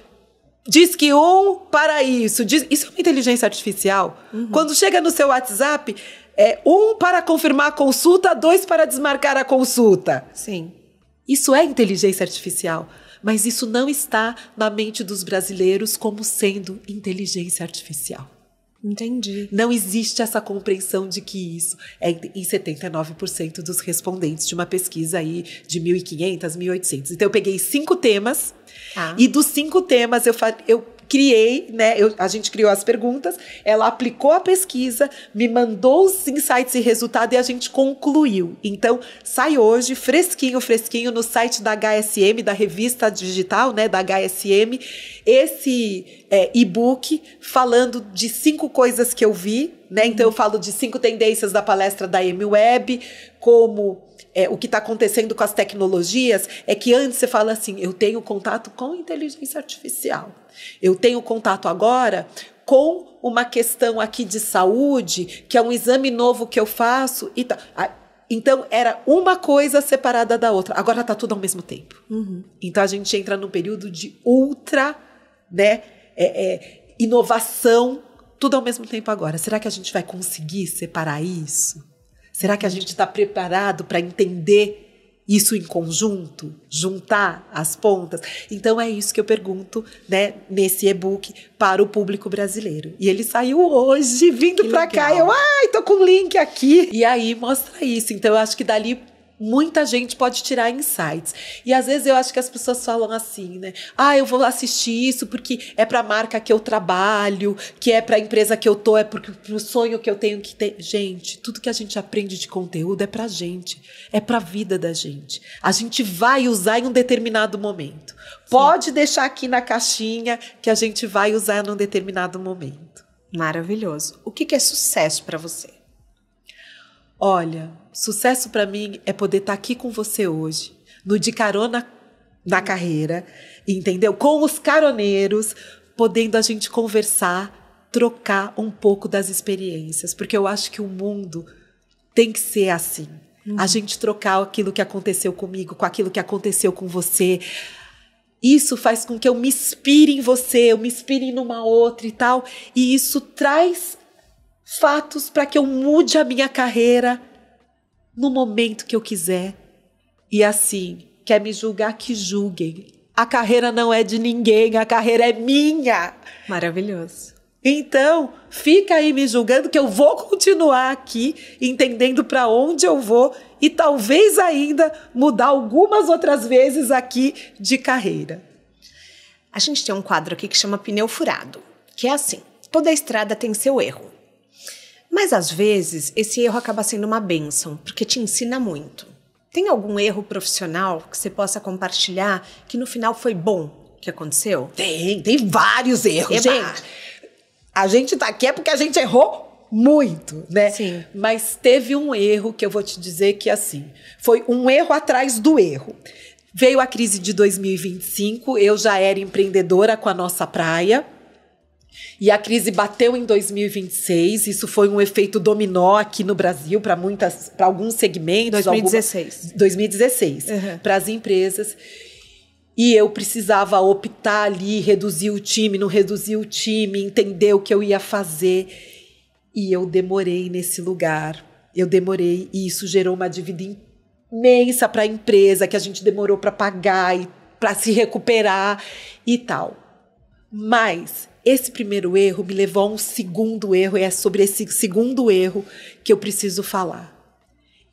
Diz que um para isso. Diz... Isso é uma inteligência artificial. Uhum. Quando chega no seu WhatsApp, é um para confirmar a consulta, dois para desmarcar a consulta. Sim. Isso é inteligência artificial, mas isso não está na mente dos brasileiros como sendo inteligência artificial. Entendi. Não existe essa compreensão de que isso é em 79% dos respondentes de uma pesquisa aí de 1.500, 1.800. Então eu peguei cinco temas ah. e dos cinco temas eu, eu criei, né? Eu, a gente criou as perguntas, ela aplicou a pesquisa, me mandou os insights e resultados e a gente concluiu. Então, sai hoje, fresquinho, fresquinho, no site da HSM, da revista digital, né? Da HSM, esse é, e-book falando de cinco coisas que eu vi, né? Então, eu falo de cinco tendências da palestra da M-Web, como é, o que está acontecendo com as tecnologias é que antes você fala assim, eu tenho contato com inteligência artificial. Eu tenho contato agora com uma questão aqui de saúde, que é um exame novo que eu faço e tal. Tá. Então, era uma coisa separada da outra. Agora está tudo ao mesmo tempo. Uhum. Então, a gente entra num período de ultra né, é, é, inovação, tudo ao mesmo tempo agora. Será que a gente vai conseguir separar isso? Será que a gente está preparado para entender isso em conjunto, juntar as pontas. Então é isso que eu pergunto, né, nesse e-book para o público brasileiro. E ele saiu hoje, vindo para cá, eu, ai, tô com o link aqui. E aí mostra isso. Então eu acho que dali muita gente pode tirar insights. E às vezes eu acho que as pessoas falam assim, né? Ah, eu vou assistir isso porque é para a marca que eu trabalho, que é para a empresa que eu tô, é porque o sonho que eu tenho que ter. Gente, tudo que a gente aprende de conteúdo é a gente, é para a vida da gente. A gente vai usar em um determinado momento. Sim. Pode deixar aqui na caixinha que a gente vai usar em um determinado momento. Maravilhoso. O que é sucesso para você? Olha, sucesso para mim é poder estar tá aqui com você hoje, no de carona na carreira, entendeu? Com os caroneiros, podendo a gente conversar, trocar um pouco das experiências, porque eu acho que o mundo tem que ser assim. Uhum. A gente trocar aquilo que aconteceu comigo com aquilo que aconteceu com você. Isso faz com que eu me inspire em você, eu me inspire numa outra e tal. E isso traz fatos para que eu mude a minha carreira no momento que eu quiser. E assim, quer me julgar, que julguem. A carreira não é de ninguém, a carreira é minha. Maravilhoso. Então, fica aí me julgando que eu vou continuar aqui, entendendo para onde eu vou e talvez ainda mudar algumas outras vezes aqui de carreira. A gente tem um quadro aqui que chama pneu furado, que é assim: toda estrada tem seu erro. Mas às vezes esse erro acaba sendo uma benção, porque te ensina muito. Tem algum erro profissional que você possa compartilhar que no final foi bom que aconteceu? Tem, tem vários erros. Eba. Gente, a gente tá aqui é porque a gente errou muito, né? Sim. Mas teve um erro que eu vou te dizer que assim, foi um erro atrás do erro. Veio a crise de 2025, eu já era empreendedora com a nossa praia. E a crise bateu em 2026, isso foi um efeito dominó aqui no Brasil para muitas, para alguns segmentos. 2016. Alguma, 2016, uhum. para as empresas. E eu precisava optar ali, reduzir o time, não reduzir o time, entender o que eu ia fazer. E eu demorei nesse lugar. Eu demorei e isso gerou uma dívida imensa para a empresa que a gente demorou para pagar e para se recuperar e tal. Mas esse primeiro erro me levou a um segundo erro, e é sobre esse segundo erro que eu preciso falar.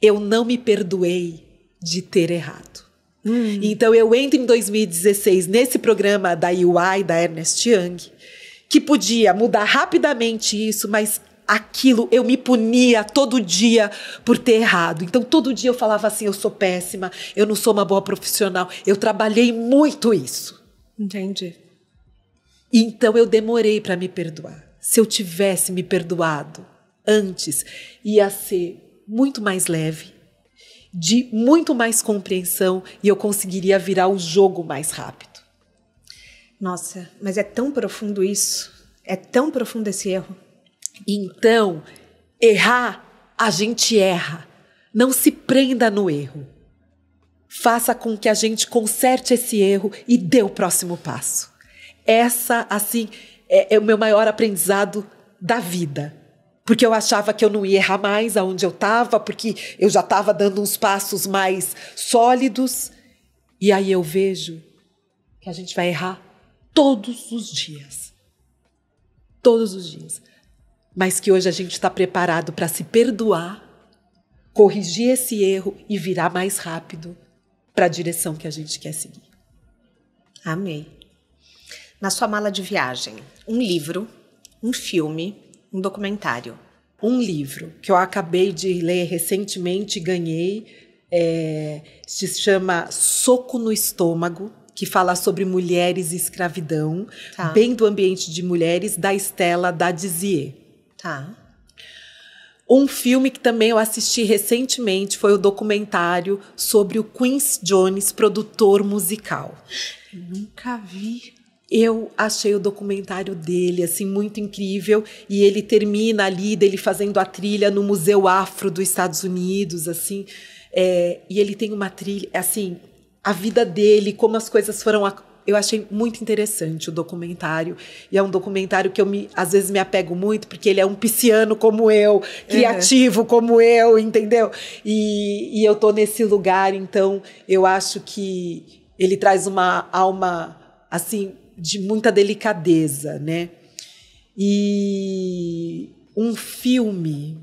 Eu não me perdoei de ter errado. Hum. Então eu entro em 2016 nesse programa da UI, da Ernest Young, que podia mudar rapidamente isso, mas aquilo eu me punia todo dia por ter errado. Então todo dia eu falava assim, eu sou péssima, eu não sou uma boa profissional. Eu trabalhei muito isso. Entendi. Então eu demorei para me perdoar. Se eu tivesse me perdoado antes, ia ser muito mais leve, de muito mais compreensão e eu conseguiria virar o jogo mais rápido. Nossa, mas é tão profundo isso. É tão profundo esse erro. Então, errar, a gente erra. Não se prenda no erro. Faça com que a gente conserte esse erro e dê o próximo passo essa, assim, é, é o meu maior aprendizado da vida porque eu achava que eu não ia errar mais aonde eu estava, porque eu já estava dando uns passos mais sólidos. E aí eu vejo que a gente vai errar todos os dias. Todos os dias. Mas que hoje a gente está preparado para se perdoar, corrigir esse erro e virar mais rápido para a direção que a gente quer seguir. Amém na sua mala de viagem um livro, um filme, um documentário? Um livro que eu acabei de ler recentemente e ganhei é, se chama Soco no Estômago, que fala sobre mulheres e escravidão, tá. bem do ambiente de mulheres, da Estela da Tá. Um filme que também eu assisti recentemente foi o documentário sobre o Quincy Jones, produtor musical. Eu nunca vi. Eu achei o documentário dele assim muito incrível e ele termina ali dele fazendo a trilha no Museu Afro dos Estados Unidos, assim, é, e ele tem uma trilha, assim, a vida dele, como as coisas foram a, eu achei muito interessante o documentário. E é um documentário que eu me, às vezes me apego muito, porque ele é um pisciano como eu, criativo como eu, entendeu? E, e eu tô nesse lugar, então eu acho que ele traz uma alma assim de muita delicadeza, né? E um filme,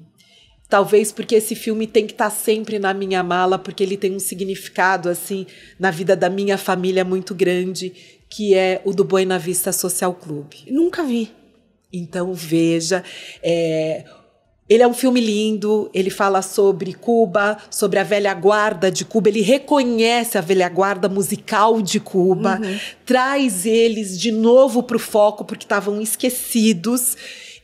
talvez porque esse filme tem que estar tá sempre na minha mala, porque ele tem um significado assim na vida da minha família muito grande, que é o do Boi na Vista Social Clube. Nunca vi. Então veja, é, ele é um filme lindo, ele fala sobre Cuba, sobre a velha guarda de Cuba, ele reconhece a velha guarda musical de Cuba, uhum. traz eles de novo para o foco porque estavam esquecidos.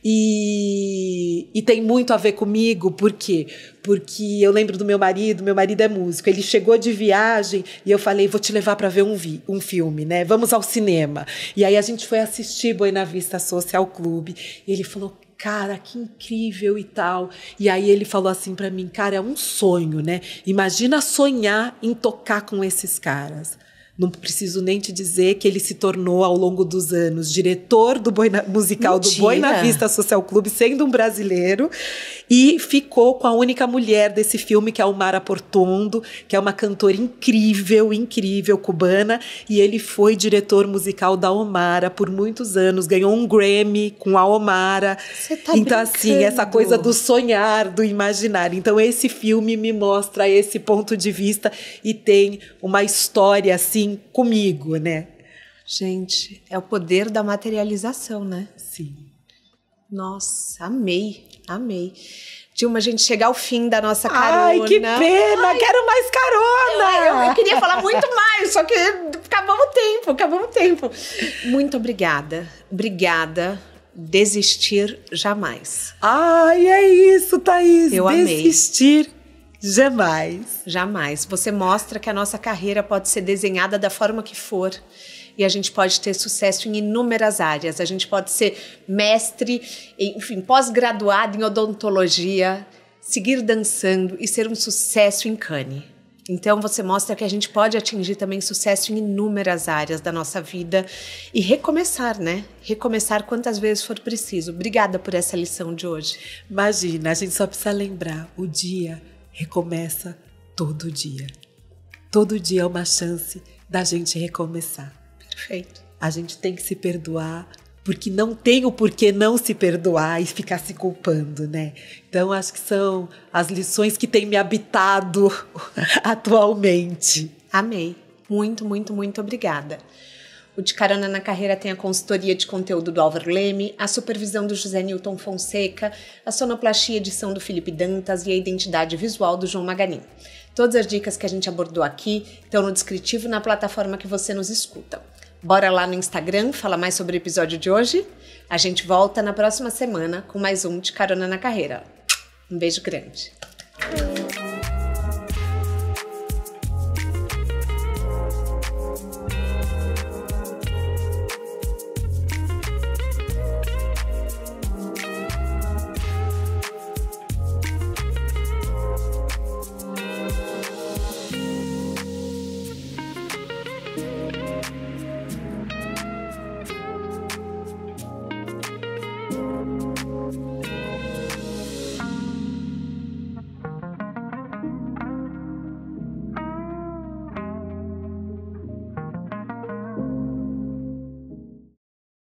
E, e, tem muito a ver comigo, por quê? Porque eu lembro do meu marido, meu marido é músico, ele chegou de viagem e eu falei, vou te levar para ver um, vi, um filme, né? Vamos ao cinema. E aí a gente foi assistir Buena Vista Social Clube. E ele falou, cara, que incrível e tal. E aí ele falou assim para mim, cara, é um sonho, né? Imagina sonhar em tocar com esses caras. Não preciso nem te dizer que ele se tornou, ao longo dos anos, diretor do Boina, musical Mentira. do Boina Vista Social Clube, sendo um brasileiro, e ficou com a única mulher desse filme, que é o Mara Portondo, que é uma cantora incrível, incrível, cubana, e ele foi diretor musical da Omara por muitos anos, ganhou um Grammy com a Omara. Você tá então, assim, brincando. assim, essa coisa do sonhar, do imaginar. Então, esse filme me mostra esse ponto de vista e tem uma história, assim, comigo, né? Gente, é o poder da materialização, né? Sim. Nossa, amei, amei. Dilma, a gente chegar ao fim da nossa carona. Ai, que pena! Ai, quero mais carona! Eu, eu, eu, queria falar muito mais, só que acabamos o tempo, acabamos o tempo. Muito obrigada. Obrigada. Desistir jamais. Ai, é isso, Thaís. Eu Desistir amei. Jamais. Jamais. Você mostra que a nossa carreira pode ser desenhada da forma que for. E a gente pode ter sucesso em inúmeras áreas. A gente pode ser mestre, enfim, pós-graduado em odontologia, seguir dançando e ser um sucesso em Cannes. Então você mostra que a gente pode atingir também sucesso em inúmeras áreas da nossa vida e recomeçar, né? Recomeçar quantas vezes for preciso. Obrigada por essa lição de hoje. Imagina, a gente só precisa lembrar o dia recomeça todo dia. Todo dia é uma chance da gente recomeçar. Perfeito. A gente tem que se perdoar, porque não tem o porquê não se perdoar e ficar se culpando, né? Então, acho que são as lições que têm me habitado atualmente. Amei. Muito, muito, muito obrigada. O De Carona na Carreira tem a consultoria de conteúdo do Álvaro Leme, a supervisão do José Newton Fonseca, a sonoplastia edição do Felipe Dantas e a identidade visual do João Magalhães. Todas as dicas que a gente abordou aqui estão no descritivo na plataforma que você nos escuta. Bora lá no Instagram falar mais sobre o episódio de hoje? A gente volta na próxima semana com mais um De Carona na Carreira. Um beijo grande.